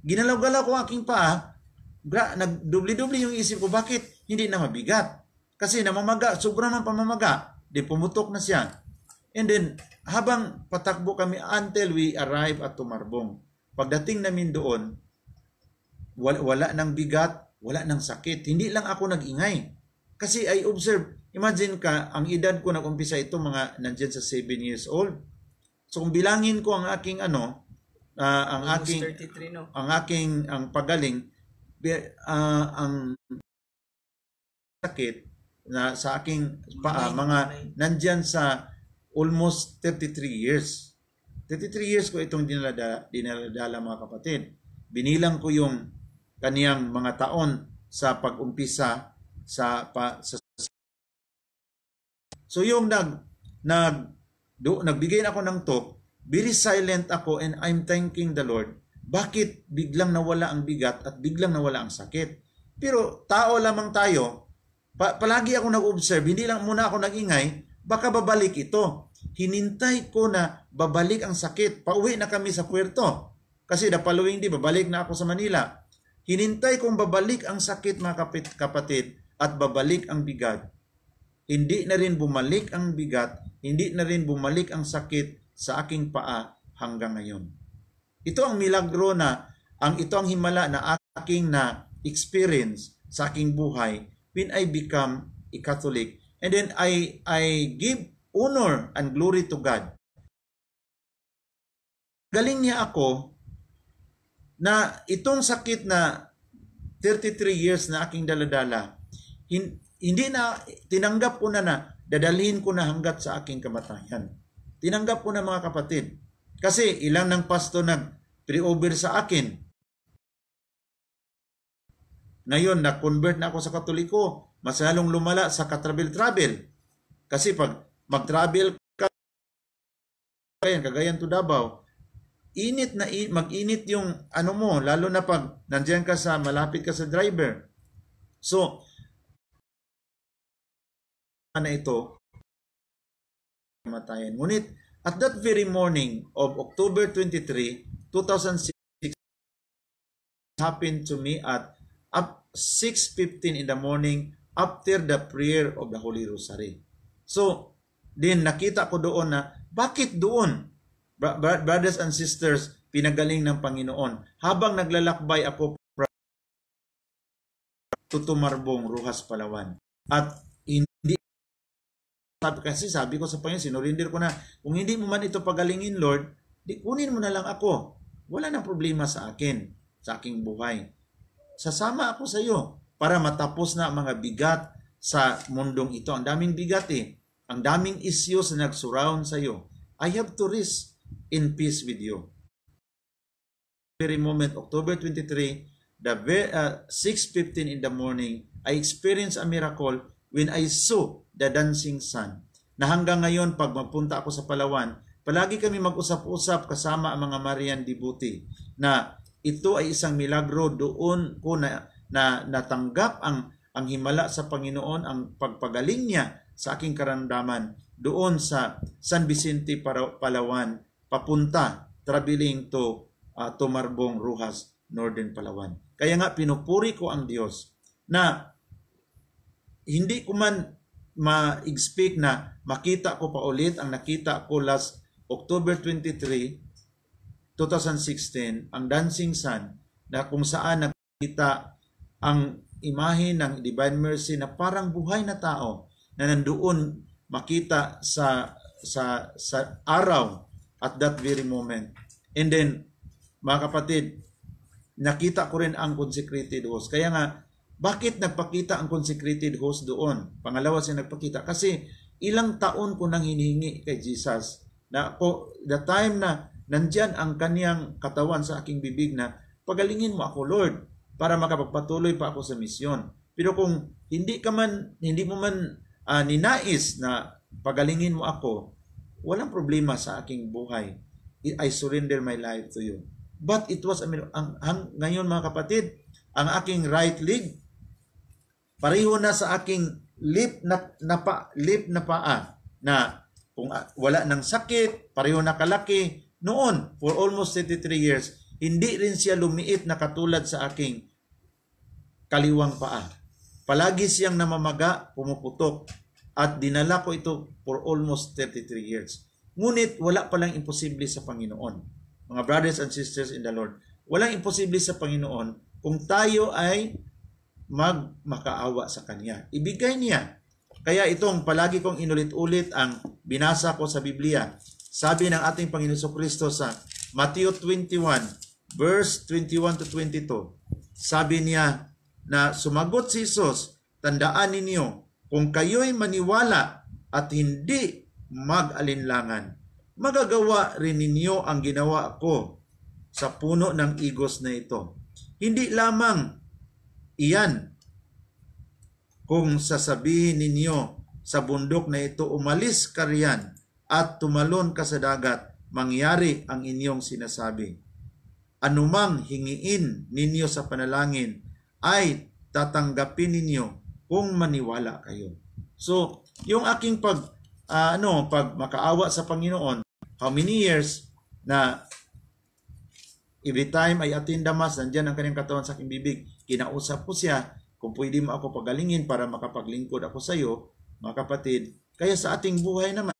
ginalaw-galaw ko aking paa, gra, nagdubli-dubli yung isip ko, bakit hindi na mabigat? Kasi namamaga, sobra ng pamamaga, di pumutok na siya. And then, habang patakbo kami until we arrive at Tumarbong. Pagdating namin doon, wala, wala ng bigat, wala ng sakit. Hindi lang ako nag-ingay. Kasi I observe, imagine ka, ang edad ko nag-umpisa ito, mga nandyan sa 7 years old. So kung bilangin ko ang aking ano, uh, ang Almost aking 33, no? ang aking ang pagaling uh, ang sakit na sa aking paa mga nandiyan sa almost 33 years. 33 years ko itong dinadala, dinadala mga kapatid. Binilang ko yung kaniyang mga taon sa pag-umpisa sa, pa, sa So yung nag nag do, nagbigay ako ng talk, very silent ako and I'm thanking the Lord. Bakit biglang nawala ang bigat at biglang nawala ang sakit? Pero tao lamang tayo, pa- palagi ako nag-observe, hindi lang muna ako nag-ingay, baka babalik ito. Hinintay ko na babalik ang sakit. Pauwi na kami sa puerto. Kasi the following day, babalik na ako sa Manila. Hinintay kong babalik ang sakit mga kapit- kapatid at babalik ang bigat. Hindi na rin bumalik ang bigat hindi na rin bumalik ang sakit sa aking paa hanggang ngayon. Ito ang milagro na ang ito ang himala na aking na experience sa aking buhay when I become a Catholic and then I I give honor and glory to God. Galing niya ako na itong sakit na 33 years na aking daladala, hindi na tinanggap ko na na dadalhin ko na hanggat sa aking kamatayan. Tinanggap ko na mga kapatid. Kasi ilang ng pasto nag over sa akin. Ngayon, na-convert na ako sa Katoliko. Masalong lumala sa katravel-travel. Kasi pag mag-travel ka, kagayan, kagayan to Davao, init na mag-init yung ano mo, lalo na pag nandiyan ka sa, malapit ka sa driver. So, na ito kamatayan. Ngunit at that very morning of October 23, 2006, happened to me at up 6.15 in the morning after the prayer of the Holy Rosary. So, din nakita ko doon na bakit doon, brothers and sisters, pinagaling ng Panginoon. Habang naglalakbay ako tutumarbong Ruhas Palawan. At hindi sabi, kasi sabi ko sa Panginoon, sinurinder ko na, kung hindi mo man ito pagalingin, Lord, di, kunin mo na lang ako. Wala nang problema sa akin, sa aking buhay. Sasama ako sa iyo para matapos na mga bigat sa mundong ito. Ang daming bigat eh. Ang daming issues na nagsurround sa iyo. I have to rest in peace with you. Very moment, October 23, the uh, 6.15 in the morning, I experienced a miracle when I saw The Dancing Sun, na hanggang ngayon pag magpunta ako sa Palawan, palagi kami mag-usap-usap kasama ang mga Marian Dibuti na ito ay isang milagro doon ko na, na natanggap ang ang himala sa Panginoon ang pagpagaling niya sa aking karamdaman doon sa San Vicente Palawan papunta traveling to uh, ah, Tumarbong Ruhas Northern Palawan. Kaya nga pinupuri ko ang Diyos na hindi ko man ma-expect na makita ko pa ulit ang nakita ko last October 23, 2016, ang Dancing Sun na kung saan nakita ang imahe ng Divine Mercy na parang buhay na tao na nandoon makita sa sa sa araw at that very moment. And then mga kapatid, nakita ko rin ang consecrated host. Kaya nga bakit nagpakita ang consecrated host doon? Pangalawa siya nagpakita kasi ilang taon ko nang hinihingi kay Jesus na po, the time na nandyan ang kaniyang katawan sa aking bibig na pagalingin mo ako Lord para makapagpatuloy pa ako sa misyon. Pero kung hindi ka man, hindi mo man uh, ninais na pagalingin mo ako, walang problema sa aking buhay. I surrender my life to you. But it was a Ang, ang, ngayon mga kapatid, ang aking right leg Pareho na sa aking lip na, na pa, lip na paa na kung wala ng sakit, pareho na kalaki. Noon, for almost 33 years, hindi rin siya lumiit na katulad sa aking kaliwang paa. Palagi siyang namamaga, pumuputok, at dinala ko ito for almost 33 years. Ngunit wala palang imposible sa Panginoon. Mga brothers and sisters in the Lord, walang imposible sa Panginoon kung tayo ay magmakaawa sa kanya. Ibigay niya. Kaya itong palagi kong inulit-ulit ang binasa ko sa Biblia. Sabi ng ating Panginoon Kristo sa Matthew 21, verse 21 to 22. Sabi niya na sumagot si Jesus, tandaan ninyo, kung kayo'y maniwala at hindi mag-alinlangan, magagawa rin ninyo ang ginawa ko sa puno ng igos na ito. Hindi lamang Iyan, kung sasabihin ninyo sa bundok na ito, umalis ka riyan at tumalon ka sa dagat, mangyari ang inyong sinasabi. Anumang hingiin ninyo sa panalangin ay tatanggapin ninyo kung maniwala kayo. So, yung aking pag uh, ano, pag makaawa sa Panginoon, how many years na every time ay attend the mass, ang kanyang katawan sa aking bibig, kinausap ko siya kung pwede mo ako pagalingin para makapaglingkod ako sa iyo, mga kapatid. Kaya sa ating buhay naman,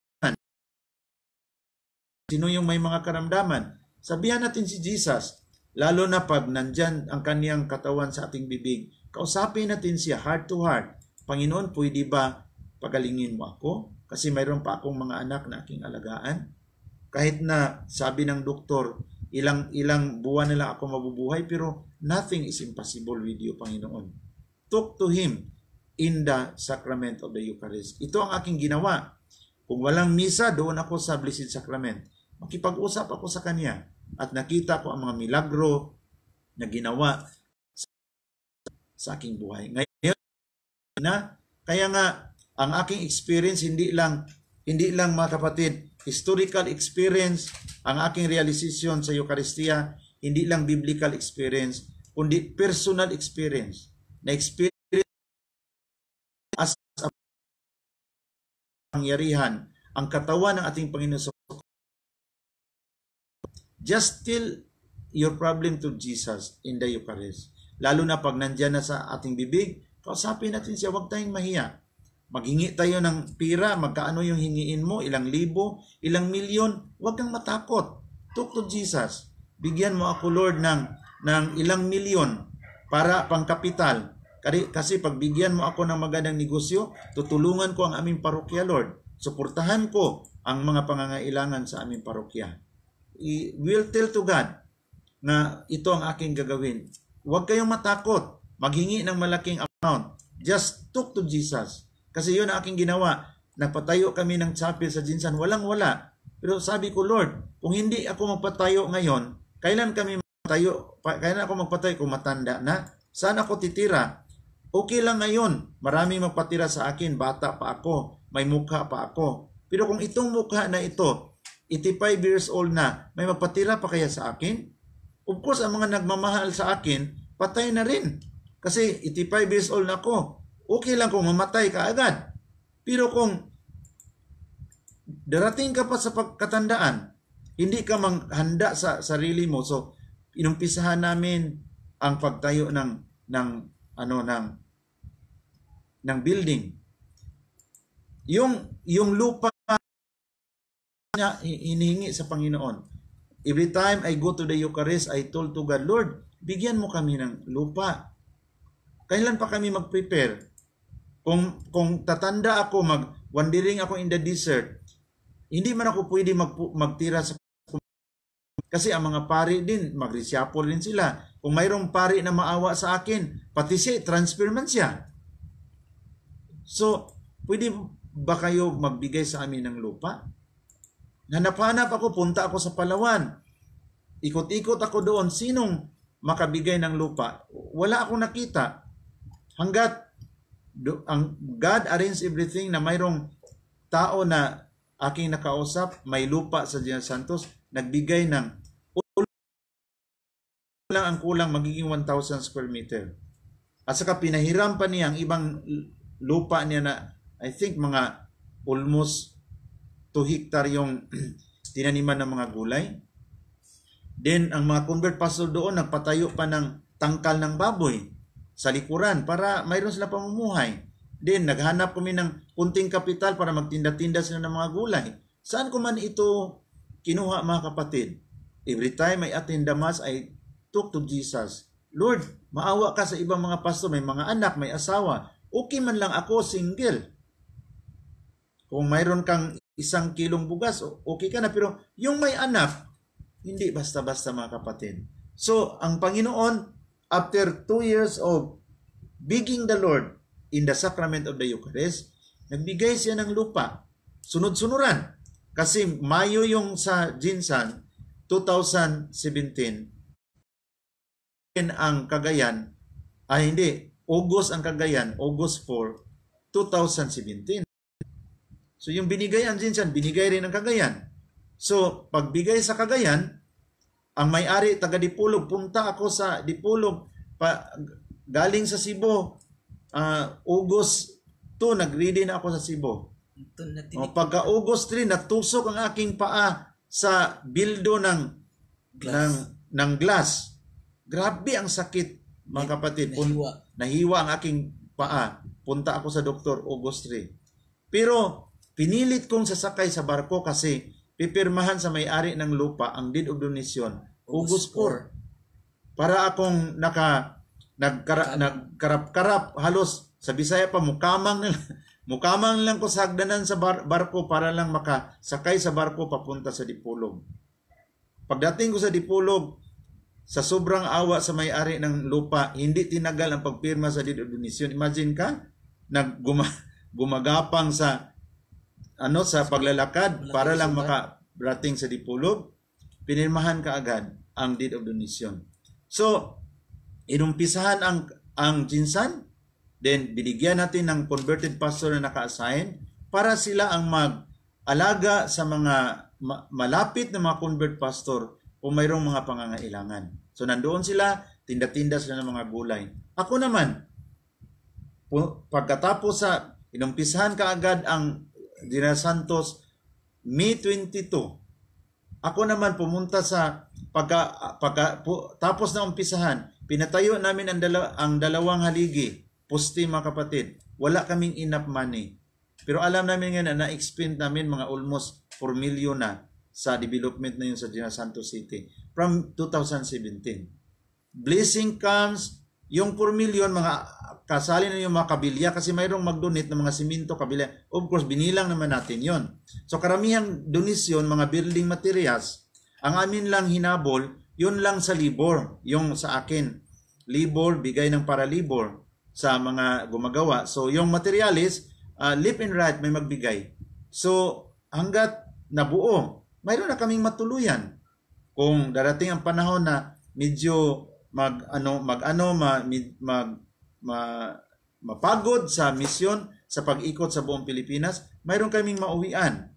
sino yung may mga karamdaman? Sabihan natin si Jesus, lalo na pag nandyan ang kaniyang katawan sa ating bibig, kausapin natin siya heart to heart. Panginoon, pwede ba pagalingin mo ako? Kasi mayroon pa akong mga anak na aking alagaan. Kahit na sabi ng doktor, Ilang, ilang buwan nila ako mabubuhay pero nothing is impossible with you, Panginoon. Talk to Him in the sacrament of the Eucharist. Ito ang aking ginawa. Kung walang misa, doon ako sa Blessed Sacrament. Makipag-usap ako sa Kanya at nakita ko ang mga milagro na ginawa sa aking buhay. Ngayon na, kaya nga, ang aking experience hindi lang hindi lang mga kapatid historical experience ang aking realization sa Eucharistia, hindi lang biblical experience, kundi personal experience. Na experience as a pangyarihan, ang katawan ng ating Panginoon sa Just tell your problem to Jesus in the Eucharist. Lalo na pag nandyan na sa ating bibig, kausapin natin siya, huwag tayong mahiya. Maghingi tayo ng pira, magkaano yung hingiin mo, ilang libo, ilang milyon. Huwag kang matakot. Talk to Jesus. Bigyan mo ako, Lord, ng, ng ilang milyon para pangkapital. Kasi pagbigyan mo ako ng magandang negosyo, tutulungan ko ang aming parokya, Lord. Suportahan ko ang mga pangangailangan sa aming parokya. I will tell to God na ito ang aking gagawin. Huwag kayong matakot. Maghingi ng malaking amount. Just talk to Jesus kasi yun ang aking ginawa. Nagpatayo kami ng chapel sa Jinsan. Walang-wala. Pero sabi ko, Lord, kung hindi ako magpatayo ngayon, kailan kami magpatayo? Kailan ako magpatayo kung matanda na? Saan ako titira? Okay lang ngayon. Maraming magpatira sa akin. Bata pa ako. May mukha pa ako. Pero kung itong mukha na ito, 85 years old na, may magpatira pa kaya sa akin? Of course, ang mga nagmamahal sa akin, patay na rin. Kasi 85 years old na ako okay lang kung mamatay ka agad. Pero kung darating ka pa sa pagkatandaan, hindi ka manghanda sa sarili mo. So, inumpisahan namin ang pagtayo ng ng ano ng ng building. Yung yung lupa niya hinihingi sa Panginoon. Every time I go to the Eucharist, I told to God, Lord, bigyan mo kami ng lupa. Kailan pa kami mag-prepare? Kung, kung tatanda ako, mag, wandering ako in the desert, hindi man ako pwede mag, magtira sa kasi ang mga pari din, magresyapol din sila. Kung mayroong pari na maawa sa akin, pati si, transference man So, pwede ba kayo magbigay sa amin ng lupa? na hanap ako, punta ako sa Palawan. Ikot-ikot ako doon. Sinong makabigay ng lupa? Wala akong nakita. Hanggat do, ang God arranged everything na mayroong tao na aking nakausap, may lupa sa Diyan Santos, nagbigay ng lang ang kulang magiging 1,000 square meter. At saka pinahiram pa niya ang ibang lupa niya na I think mga almost 2 hectare yung [CLEARS THROAT] tinaniman ng mga gulay. Then ang mga convert pastor doon nagpatayo pa ng tangkal ng baboy sa likuran para mayroon sila pamumuhay. Then, naghanap kami ng kunting kapital para magtinda-tinda sila ng mga gulay. Saan ko man ito kinuha mga kapatid? Every time I attend the mass, I talk to Jesus. Lord, maawa ka sa ibang mga pastor, may mga anak, may asawa. Okay man lang ako, single. Kung mayroon kang isang kilong bugas, okay ka na. Pero yung may anak, hindi basta-basta mga kapatid. So, ang Panginoon, after two years of begging the Lord in the sacrament of the Eucharist, nagbigay siya ng lupa. Sunod-sunuran. Kasi Mayo yung sa Jinsan, 2017, ang Cagayan, ay ah, hindi, August ang Cagayan, August 4, 2017. So yung binigay ang Jinsan, binigay rin ang Cagayan. So pagbigay sa Cagayan, ang may-ari taga Dipolog, punta ako sa Dipolog pa, galing sa Cebu. Uh, August 2 nagready na ako sa Cebu. O, pagka August 3 natusok ang aking paa sa bildo ng glass. ng ng glass. Grabe ang sakit, mga kapatid. nahiwa. nahiwa ang aking paa. Punta ako sa doktor August 3. Pero pinilit kong sasakay sa barko kasi pipirmahan sa may-ari ng lupa ang deed of donation August 4 para akong naka nagkara, nagkarap-karap halos sa Bisaya pa mukamang [LAUGHS] mukamang lang ko sa hagdanan sa bar, barko para lang makasakay sa barko papunta sa Dipolog. Pagdating ko sa Dipolog, sa sobrang awa sa may-ari ng lupa, hindi tinagal ang pagpirma sa deed of donation. Imagine ka, nagguma, [LAUGHS] gumagapang sa ano sa paglalakad para lang makarating sa dipulog, pinirmahan ka agad ang deed of donation. So, inumpisahan ang ang jinsan, then binigyan natin ng converted pastor na naka-assign para sila ang mag-alaga sa mga ma- malapit na mga convert pastor kung mayroong mga pangangailangan. So nandoon sila, tinda-tinda sila ng mga gulay. Ako naman, pagkatapos sa inumpisahan ka agad ang Dina Santos, May 22. Ako naman pumunta sa pagka, pagka po, tapos na umpisahan, pinatayo namin ang, dalaw, ang dalawang haligi, poste mga kapatid. Wala kaming enough money. Pero alam namin ngayon na na-expend namin mga almost 4 million na sa development na yun sa Dina Santos City from 2017. Blessing comes yung 4 million, mga kasali na yung mga kabilya kasi mayroong mag-donate ng mga simento kabilya. Of course, binilang naman natin yon. So karamihang donation, mga building materials, ang amin lang hinabol, yun lang sa libor, yung sa akin. Libor, bigay ng para libor sa mga gumagawa. So yung materialis, uh, ah, lip and right may magbigay. So hanggat nabuo, mayroon na kaming matuluyan. Kung darating ang panahon na medyo mag ano mag ano ma, mag ma, mapagod sa misyon sa pag-ikot sa buong Pilipinas, mayroon kaming mauwian.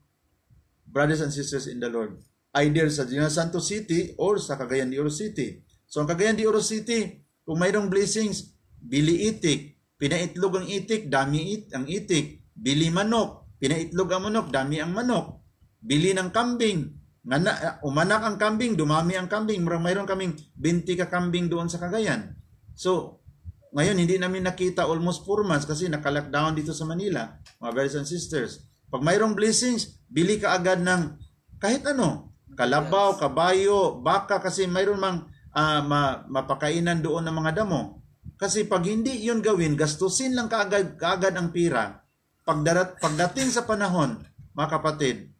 Brothers and sisters in the Lord, either sa General Santo City or sa Cagayan de Oro City. So ang Cagayan de Oro City, kung mayroong blessings, bili itik, pinaitlog ang itik, dami it, ang itik, bili manok, pinaitlog ang manok, dami ang manok, bili ng kambing, Nana, na, umanak ang kambing, dumami ang kambing, mayroon kaming 20 ka kambing doon sa Cagayan. So, ngayon hindi namin nakita almost 4 months kasi naka-lockdown dito sa Manila, mga brothers and sisters. Pag mayroong blessings, bili ka agad ng kahit ano, kalabaw, kabayo, baka kasi mayroon mang uh, ma, mapakainan doon ng mga damo. Kasi pag hindi yun gawin, gastusin lang kaagad, kaagad ang pira. Pagdarat, pagdating sa panahon, mga kapatid,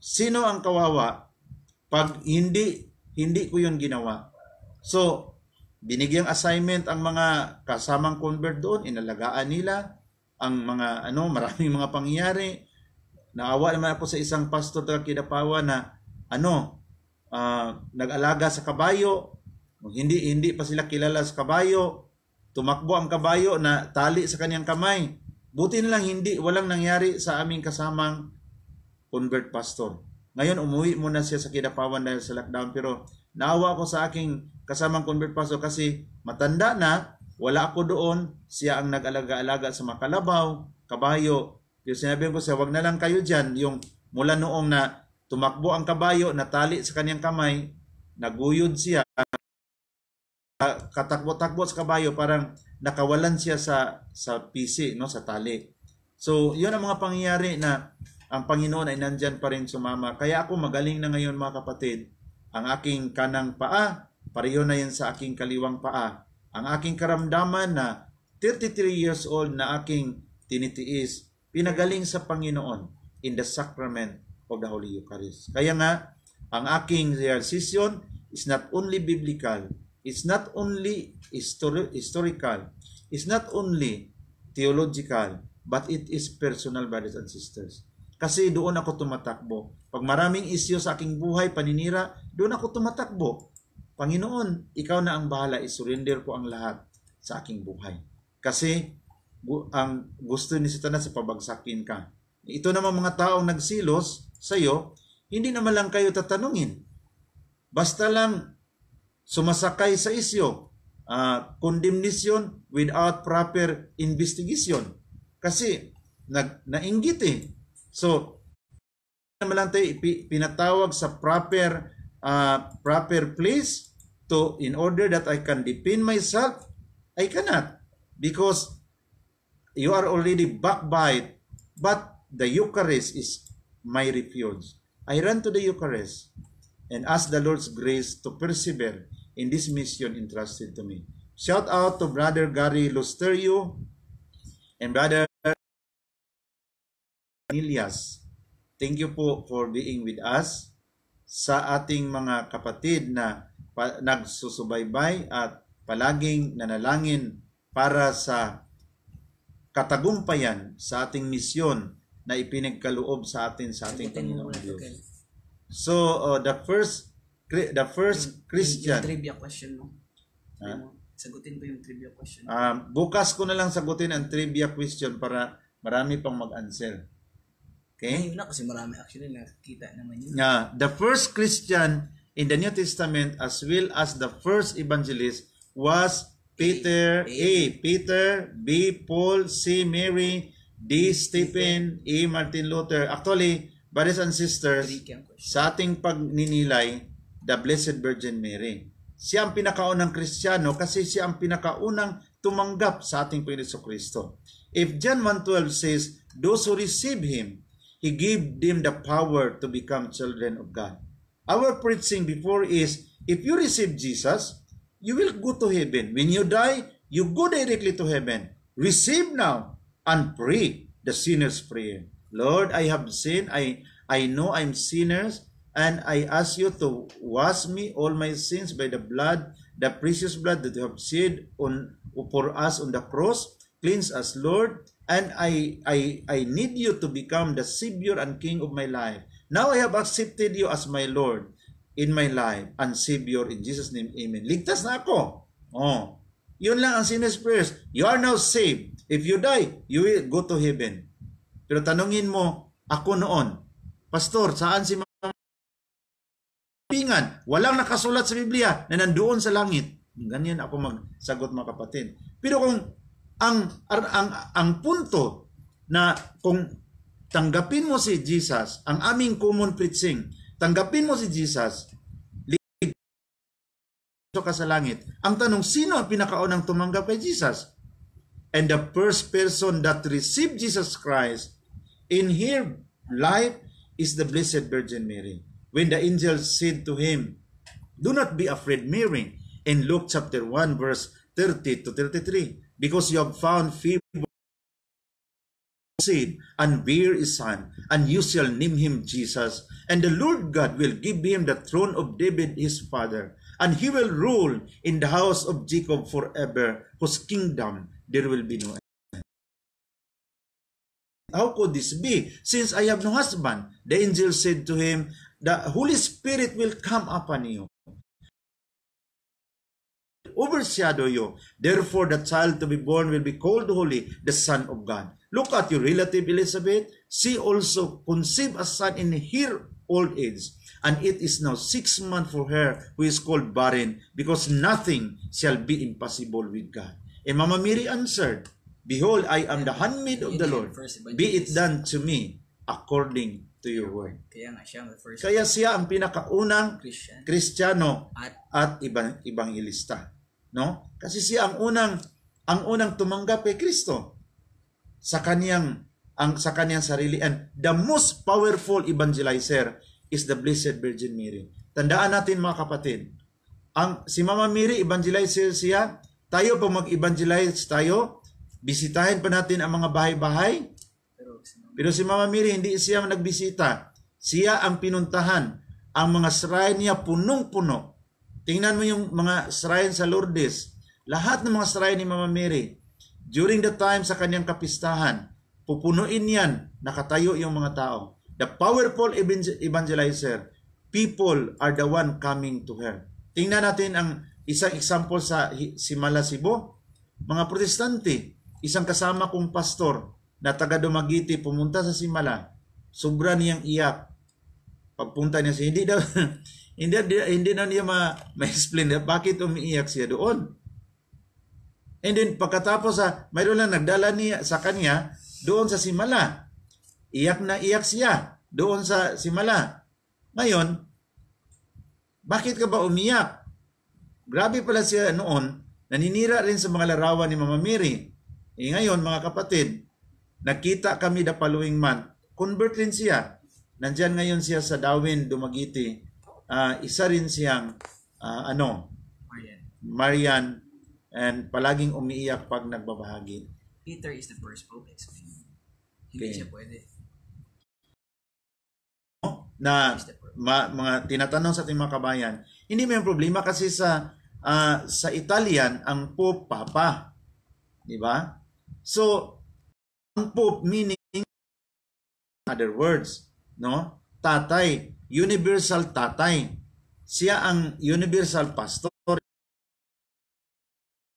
sino ang kawawa pag hindi hindi ko yun ginawa. So, binigyang assignment ang mga kasamang convert doon, inalagaan nila ang mga ano, maraming mga pangyayari. Naawa naman ako sa isang pastor taga Kidapawa na ano, uh, nag-alaga sa kabayo, hindi hindi pa sila kilala sa kabayo, tumakbo ang kabayo na tali sa kanyang kamay. Buti na lang hindi walang nangyari sa aming kasamang convert pastor. Ngayon, umuwi muna siya sa kinapawan dahil sa lockdown. Pero naawa ko sa aking kasamang convert pastor kasi matanda na, wala ako doon. Siya ang nag-alaga-alaga sa makalabaw, kabayo. Kaya sinabi ko siya, wag na lang kayo dyan. Yung mula noong na tumakbo ang kabayo, natali sa kanyang kamay, naguyod siya, katakbo-takbo sa kabayo, parang nakawalan siya sa sa PC, no, sa tali. So, 'yun ang mga pangyayari na ang Panginoon ay nandyan pa rin sumama. Kaya ako magaling na ngayon mga kapatid. Ang aking kanang paa, pareho na yan sa aking kaliwang paa. Ang aking karamdaman na 33 years old na aking tinitiis, pinagaling sa Panginoon in the sacrament of the Holy Eucharist. Kaya nga, ang aking realization is not only biblical, it's not only histori- historical, it's not only theological, but it is personal, brothers and sisters. Kasi doon ako tumatakbo. Pag maraming isyo sa aking buhay, paninira, doon ako tumatakbo. Panginoon, ikaw na ang bahala. I-surrender ko ang lahat sa aking buhay. Kasi ang gusto ni Satanas sa pabagsakin ka. Ito naman mga taong nagsilos sa iyo, hindi naman lang kayo tatanungin. Basta lang sumasakay sa isyo, uh, condemnation without proper investigation. Kasi nag, nainggit eh. So, naman lang tayo pinatawag sa proper uh, proper place to in order that I can defend myself. I cannot because you are already backbite but the Eucharist is my refuge. I run to the Eucharist and ask the Lord's grace to persevere in this mission entrusted to me. Shout out to Brother Gary Lusterio and Brother Nilias. Thank you po for being with us sa ating mga kapatid na pa- nagsusubaybay at palaging nanalangin para sa katagumpayan sa ating misyon na ipinagkaloob sa atin sa ating Panginoon Diyos. So, uh, the first the first Christian yung, trivia question mo. Ha? Sagutin ko yung trivia question. Um, bukas ko na lang sagutin ang trivia question para marami pang mag-answer. Okay? Wala kasi marami actually nakikita naman yun. Yeah. The first Christian in the New Testament as well as the first evangelist was Peter A. A. Peter, B. Paul, C. Mary, D. Stephen, E. Martin Luther. Actually, brothers and sisters, sa ating pagninilay, the Blessed Virgin Mary. Siya ang pinakaunang Kristiyano kasi siya ang pinakaunang tumanggap sa ating Panginoon Kristo. If John 1.12 says, those who receive Him, He gave them the power to become children of God. Our preaching before is, if you receive Jesus, you will go to heaven. When you die, you go directly to heaven. Receive now and pray the sinner's prayer. Lord, I have sinned. I, I know I'm sinners and I ask you to wash me all my sins by the blood, the precious blood that you have shed on, for us on the cross. Cleanse us, Lord and I, I, I need you to become the Savior and King of my life. Now I have accepted you as my Lord in my life and Savior in Jesus' name. Amen. Ligtas na ako. Oh. Yun lang ang sinner's prayers. You are now saved. If you die, you will go to heaven. Pero tanungin mo, ako noon, Pastor, saan si mga pingan? Walang nakasulat sa Biblia na nandoon sa langit. Ganyan ako magsagot mga kapatid. Pero kung ang ang ang punto na kung tanggapin mo si Jesus, ang aming common preaching, tanggapin mo si Jesus, ligo ka sa langit. Ang tanong, sino ang pinakaunang tumanggap kay Jesus? And the first person that received Jesus Christ in her life is the Blessed Virgin Mary. When the angel said to him, Do not be afraid, Mary, in Luke chapter 1 verse 30 to 33. because you have found favor seed and bear his son, and you shall name him Jesus. And the Lord God will give him the throne of David his father, and he will rule in the house of Jacob forever, whose kingdom there will be no end. How could this be, since I have no husband? The angel said to him, The Holy Spirit will come upon you, overshadow you. Therefore, the child to be born will be called holy, the Son of God. Look at your relative Elizabeth. She also conceived a son in her old age, and it is now six months for her who is called barren, because nothing shall be impossible with God. And eh, Mama Mary answered, Behold, I am the handmaid of the Lord. Be it done to me according to your word. Kaya nga siya ang first. Kaya siya ang pinakaunang Christian. Kristiyano at, at ibang ilista. No? Kasi siya ang unang ang unang tumanggap kay Kristo sa kaniyang ang sa kaniyang sarili and the most powerful evangelizer is the Blessed Virgin Mary. Tandaan natin mga kapatid, ang si Mama Mary evangelizer siya. Tayo pa mag-evangelize tayo, bisitahin pa natin ang mga bahay-bahay. Pero si Mama Mary hindi siya nagbisita. Siya ang pinuntahan. Ang mga shrine niya punong-puno Tingnan mo yung mga shrine sa Lourdes. Lahat ng mga shrine ni Mama Mary, during the time sa kanyang kapistahan, pupunuin yan, nakatayo yung mga tao. The powerful evangelizer, people are the one coming to her. Tingnan natin ang isang example sa Simala Cebu. Mga protestante, isang kasama kong pastor na taga Dumagiti pumunta sa Simala, sobra niyang iyak. Pagpunta niya sa hindi daw [LAUGHS] Hindi, hindi na niya ma- [LAUGHS] explain na bakit umiiyak siya doon. And then pagkatapos sa ah, mayroon lang nagdala niya sa kanya doon sa simala. Iyak na iyak siya doon sa simala. Ngayon, bakit ka ba umiyak? Grabe pala siya noon, naninira rin sa mga larawan ni Mama Mary. E ngayon mga kapatid, nakita kami the following month, convert rin siya. Nandyan ngayon siya sa Dawin, Dumagiti, uh, isa rin siyang uh, ano Marian. Marian and palaging umiiyak pag nagbabahagi. Peter is the first pope explain. Hindi okay. siya pwede. Na ma, mga tinatanong sa ating mga kabayan, hindi may problema kasi sa uh, sa Italian ang pope papa. 'Di ba? So ang pope meaning other words, no? Tatay universal tatay. Siya ang universal pastor.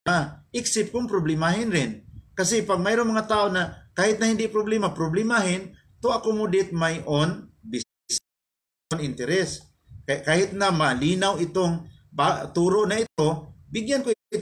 Ah, except kung problemahin rin. Kasi pag mayroong mga tao na kahit na hindi problema, problemahin to accommodate my own business, own interest. Kahit na malinaw itong turo na ito, bigyan ko ito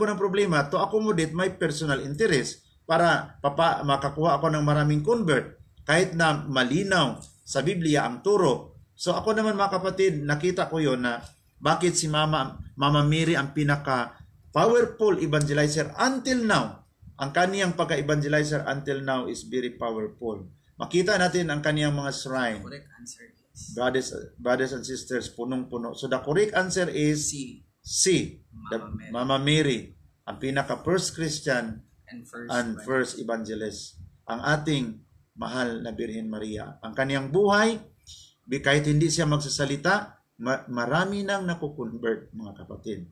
ng problema to accommodate my personal interest para papa, makakuha ako ng maraming convert kahit na malinaw sa Biblia ang turo. So ako naman mga kapatid, nakita ko yon na bakit si Mama, Mama Mary ang pinaka powerful evangelizer until now. Ang kaniyang pagka-evangelizer until now is very powerful. Makita natin ang kaniyang mga shrine. Correct answer is... Brothers, brothers and sisters, punong-puno. So the correct answer is... C. C. Mama, the, Mary. Mama Mary. Ang pinaka-first Christian and first, and first evangelist. Ang ating mahal na Birhen Maria. Ang kaniyang buhay, kahit hindi siya magsasalita, marami nang nakukonvert mga kapatid.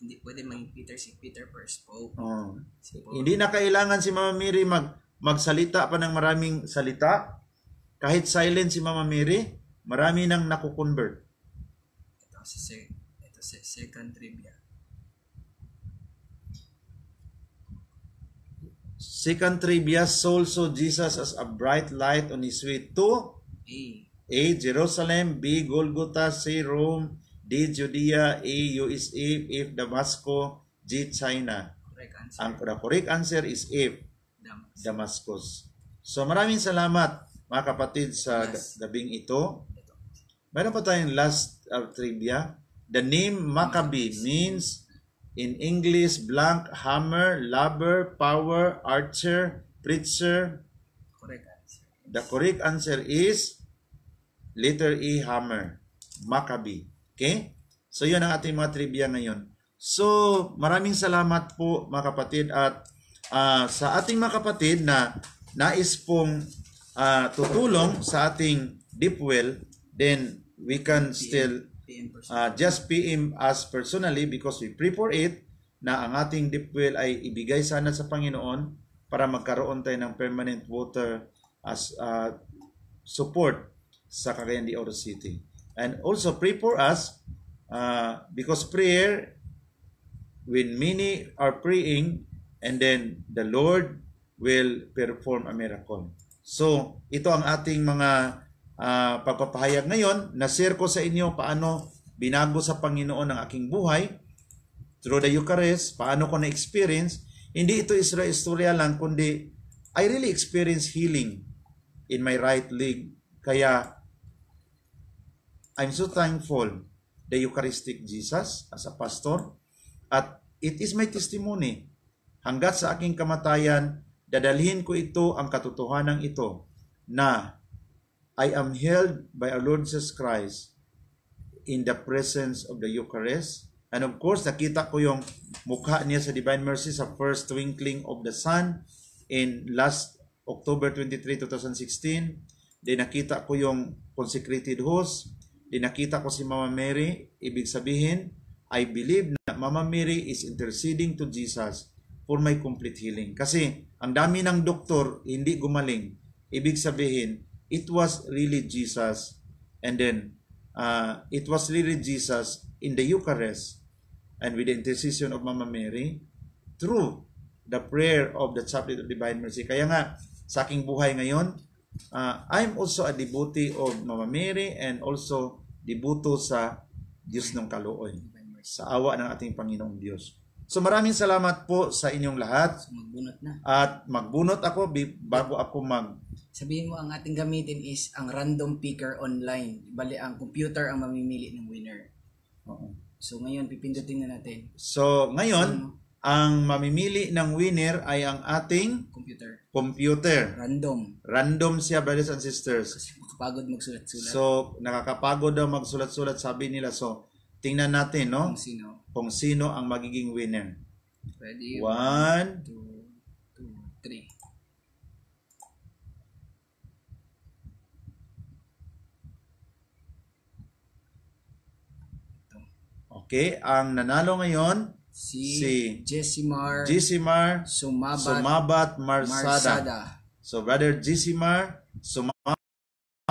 Hindi pwede maging Peter si Peter first Pope. Oh. Si Pope. Hindi na kailangan si Mama Mary mag magsalita pa ng maraming salita. Kahit silent si Mama Mary, marami nang nakukonvert. Ito si ito si second trivia. Second trivia, Saul saw Jesus as a bright light on his way to A. A. Jerusalem, B. Golgotha, C. Rome, D. Judea, e, A. USA, F. Damasco, G. China. Correct answer. Ang the correct answer is F. Damascus. Damascus. So maraming salamat mga kapatid sa yes. gabing ito. Meron pa tayong last uh, trivia. The name Maccabi means In English, blank, hammer, lover, power, archer, preacher. Correct answer. The correct answer is letter E, hammer. Maccabi. Okay? So, yun ang ating mga trivia ngayon. So, maraming salamat po mga kapatid at uh, sa ating mga kapatid na nais pong uh, tutulong sa ating deep well, then we can still PM uh, ah, just PM us personally because we pray for it na ang ating deep well ay ibigay sana sa Panginoon para magkaroon tayo ng permanent water as uh, support sa Cagayan de Oro City. And also pray for us uh, because prayer, when many are praying, and then the Lord will perform a miracle. So, ito ang ating mga uh, pagpapahayag ngayon, nasir ko sa inyo paano binago sa Panginoon ang aking buhay through the Eucharist, paano ko na-experience. Hindi ito isra-istorya lang, kundi I really experience healing in my right leg. Kaya, I'm so thankful the Eucharistic Jesus as a pastor at it is my testimony. Hanggat sa aking kamatayan, dadalhin ko ito ang katotohanan ito na I am held by our Lord Jesus Christ in the presence of the Eucharist. And of course, nakita ko yung mukha niya sa Divine Mercy sa first twinkling of the sun in last October 23, 2016. Then nakita ko yung consecrated host. Then nakita ko si Mama Mary. Ibig sabihin, I believe na Mama Mary is interceding to Jesus for my complete healing. Kasi ang dami ng doktor hindi gumaling. Ibig sabihin, it was really Jesus and then uh, it was really Jesus in the Eucharist and with the intercession of Mama Mary through the prayer of the Chaplet of Divine Mercy. Kaya nga, sa aking buhay ngayon, uh, I'm also a devotee of Mama Mary and also debuto sa Diyos ng Kaluoy, sa awa ng ating Panginoong Diyos. So maraming salamat po sa inyong lahat. Magbunot na. At magbunot ako bago ako mag sabihin mo ang ating gamitin is ang random picker online. Bali, ang computer ang mamimili ng winner. Oo. So, ngayon, pipindutin na natin. So, ngayon, um, ang mamimili ng winner ay ang ating computer. Computer. Random. Random siya, brothers and sisters. Kasi makapagod magsulat-sulat. So, nakakapagod daw magsulat-sulat, sabi nila. So, tingnan natin, no? Kung sino. Kung sino ang magiging winner. Ready? One, two, two, three. Okay, ang nanalo ngayon si, si Jessimar Jessimar Sumabat, Sumabat Marsada. Marsada. So brother Jessimar Sumabat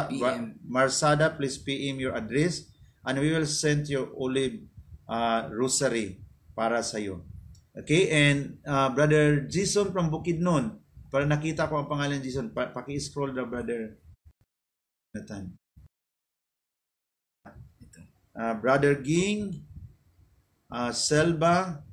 PM. Marsada, please PM your address and we will send you olive uh, rosary para sa iyo. Okay, and uh, brother Jason from Bukidnon, para nakita ko ang pangalan ni Jason, pa paki-scroll daw brother Nathan. Uh, brother Ging, uh, Selba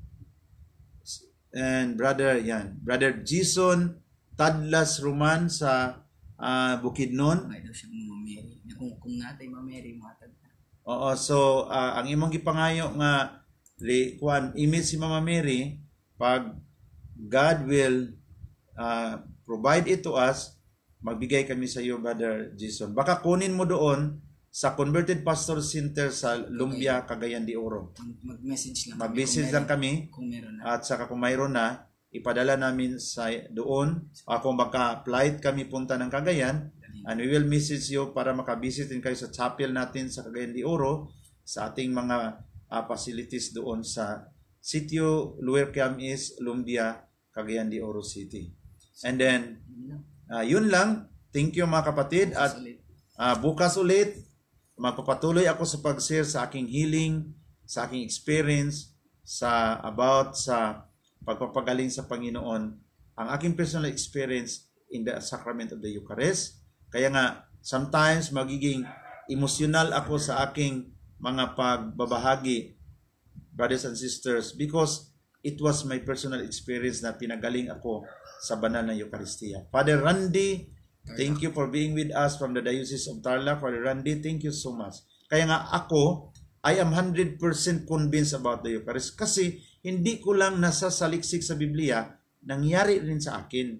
and brother yan, brother Jason Tadlas Roman sa uh, Bukidnon. Ay daw siya mameri. Kung, kung natay mameri matag na. Oo, so uh, ang imong gipangayo nga li kwan imit si Mama Mary pag God will uh, provide it to us, magbigay kami sa iyo, Brother Jason. Baka kunin mo doon sa Converted Pastor Center sa Lumbia, okay. Cagayan de Oro. Mag-message lang. Mag-message lang kami. Kung meron na. At saka kung mayroon na, ipadala namin sa doon. Uh, kung baka flight kami punta ng Cagayan, and we will message you para makabisit din kayo sa chapel natin sa Cagayan de Oro, sa ating mga uh, facilities doon sa Sitio Luercam is Lumbia, Cagayan de Oro City. And then, uh, yun lang. Thank you mga kapatid. At uh, bukas ulit, ah, mapapatuloy ako sa pag-share sa aking healing, sa aking experience, sa about sa pagpapagaling sa Panginoon, ang aking personal experience in the sacrament of the Eucharist. Kaya nga, sometimes magiging emotional ako sa aking mga pagbabahagi, brothers and sisters, because it was my personal experience na pinagaling ako sa banal na Eucharistia. Father Randy Thank you for being with us from the Diocese of Tarlac. Father Randy, thank you so much. Kaya nga ako, I am 100% convinced about the Eucharist kasi hindi ko lang nasa saliksik sa Biblia, nangyari rin sa akin.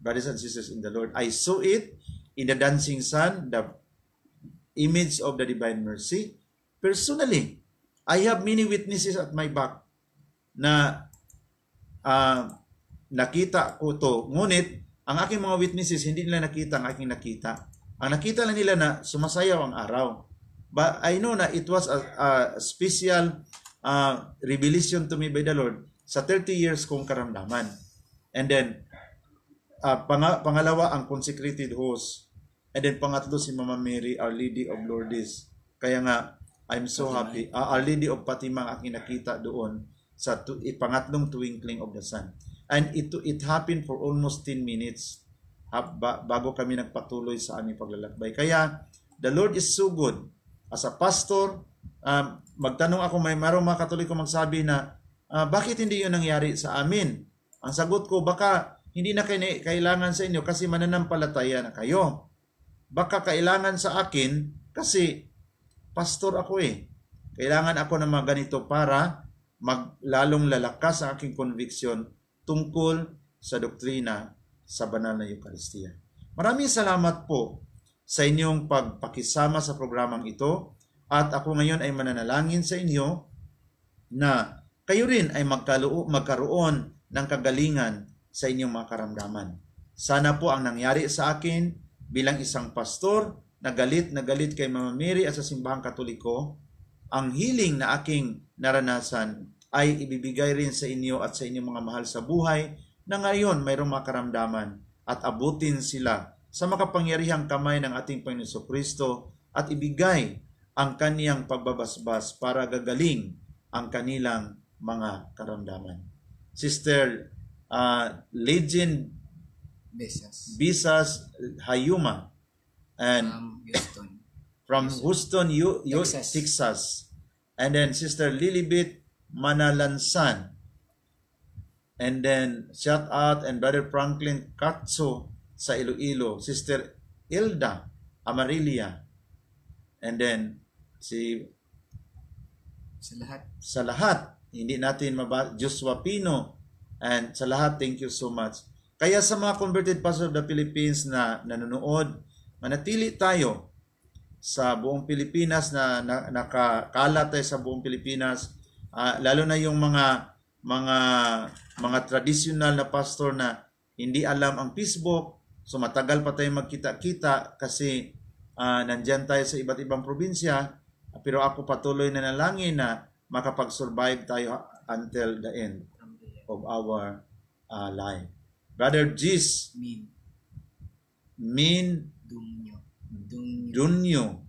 Brothers and sisters in the Lord, I saw it in the dancing sun, the image of the divine mercy. Personally, I have many witnesses at my back na uh, nakita ko to. Ngunit, ang aking mga witnesses, hindi nila nakita ang aking nakita. Ang nakita lang nila na sumasayaw ang araw. But I know na it was a, a special uh, revelation to me by the Lord sa 30 years kong karamdaman. And then, uh, pang- pangalawa ang consecrated host. And then pangatlo si Mama Mary, Our Lady of Lourdes. Kaya nga, I'm so happy. Uh, Our Lady of Fatima ang aking nakita doon sa tu- ipangatlong eh, twinkling of the sun. And it, it happened for almost 10 minutes bago kami nagpatuloy sa aming paglalakbay. Kaya, the Lord is so good. As a pastor, um, magtanong ako, may marong mga katoliko magsabi na, uh, bakit hindi yun nangyari sa amin? Ang sagot ko, baka hindi na kailangan sa inyo kasi mananampalataya na kayo. Baka kailangan sa akin kasi pastor ako eh. Kailangan ako ng mga ganito para maglalong lalakas ang aking conviction tungkol sa doktrina sa banal na Eukaristiya. Maraming salamat po sa inyong pagpakisama sa programang ito at ako ngayon ay mananalangin sa inyo na kayo rin ay magkaluo, magkaroon ng kagalingan sa inyong mga karamdaman. Sana po ang nangyari sa akin bilang isang pastor na galit na galit kay Mama Mary at sa simbahang katoliko, ang healing na aking naranasan ay ibibigay rin sa inyo at sa inyong mga mahal sa buhay na ngayon mayroong makaramdaman at abutin sila sa makapangyarihang kamay ng ating Panginoon Kristo at ibigay ang kaniyang pagbabasbas para gagaling ang kanilang mga karamdaman. Sister uh, Legend Bisas. Bisas Hayuma and um, Houston. from Houston, U- Texas. Texas. And then Sister Lilibet Manalansan. And then, shout out and Brother Franklin Katso sa Iloilo. Sister Ilda Amarilia. And then, si... Sa lahat. Sa lahat. Hindi natin mabasa. Joshua Pino. And sa lahat, thank you so much. Kaya sa mga converted pastors of the Philippines na nanonood, manatili tayo sa buong Pilipinas na, na nakakala tayo sa buong Pilipinas uh, lalo na yung mga mga mga traditional na pastor na hindi alam ang Facebook, so matagal pa tayong magkita-kita kasi uh, nandyan tayo sa iba't ibang probinsya, pero ako patuloy na nalangin na makapag-survive tayo until the end of our uh, life. Brother Jesus Min, Min Dunyo, Dunyo,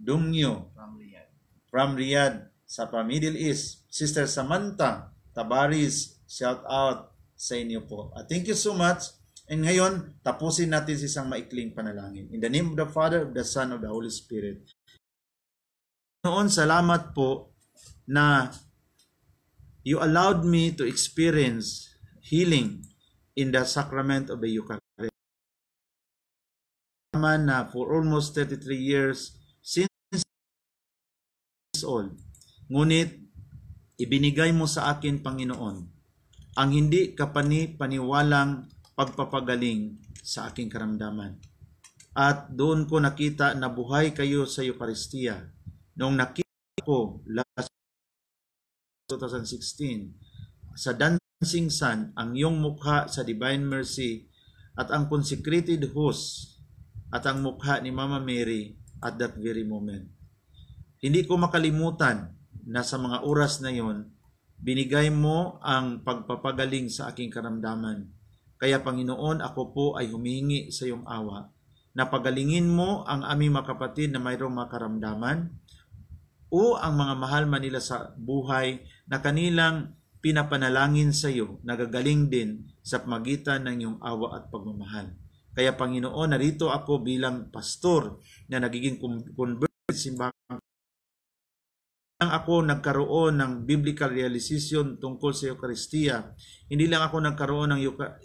Dunyo. from Riyadh. From Riyadh sa pa-Middle East, Sister Samantha Tabaris, shout out sa inyo po. At uh, thank you so much. And ngayon, tapusin natin sa isang maikling panalangin. In the name of the Father, of the Son, of the Holy Spirit. Noon, salamat po na you allowed me to experience healing in the sacrament of the Eucharist. Naman na for almost 33 years since old, Ngunit ibinigay mo sa akin, Panginoon, ang hindi kapani-paniwalang pagpapagaling sa aking karamdaman. At doon ko nakita na buhay kayo sa Eucharistia. Noong nakita ko last 2016 sa Dancing Sun ang iyong mukha sa Divine Mercy at ang consecrated host at ang mukha ni Mama Mary at that very moment. Hindi ko makalimutan na sa mga oras na yon, binigay mo ang pagpapagaling sa aking karamdaman. Kaya Panginoon, ako po ay humingi sa iyong awa na pagalingin mo ang aming mga kapatid na mayroong makaramdaman o ang mga mahal man nila sa buhay na kanilang pinapanalangin sa iyo, nagagaling din sa magitan ng iyong awa at pagmamahal. Kaya Panginoon, narito ako bilang pastor na nagiging convert simbahan lang ako nagkaroon ng biblical realization tungkol sa Eucharistia. Hindi lang ako nagkaroon ng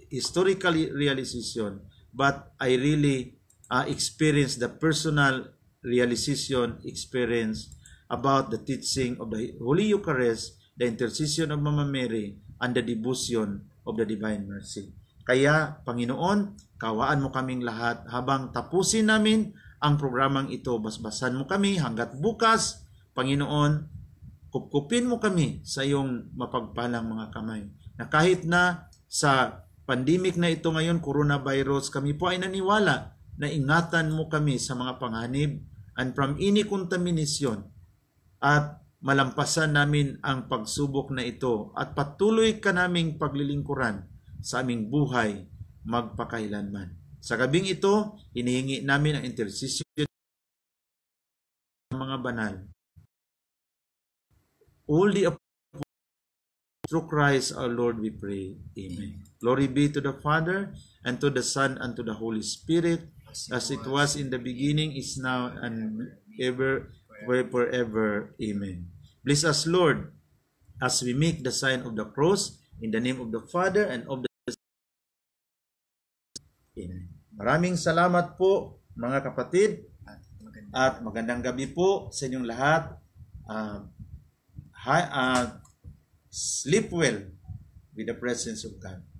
historical realization, but I really uh, experienced the personal realization experience about the teaching of the Holy Eucharist, the intercession of Mama Mary, and the devotion of the Divine Mercy. Kaya, Panginoon, kawaan mo kaming lahat habang tapusin namin ang programang ito. Basbasan mo kami hanggat bukas Panginoon, kupkupin mo kami sa iyong mapagpalang mga kamay. Na kahit na sa pandemic na ito ngayon, coronavirus, kami po ay naniwala na ingatan mo kami sa mga panganib and from any contamination at malampasan namin ang pagsubok na ito at patuloy ka naming paglilingkuran sa aming buhay magpakailanman. Sa gabing ito, hinihingi namin ang intersisyon ng mga banal all the through Christ our Lord we pray. Amen. Amen. Glory be to the Father, and to the Son, and to the Holy Spirit, as it, was, in the beginning, is now, and ever, forever. forever. Amen. Bless us, Lord, as we make the sign of the cross, in the name of the Father, and of the Amen. Maraming salamat po, mga kapatid, at magandang gabi po sa inyong lahat. Uh, hi, uh, sleep well with the presence of God.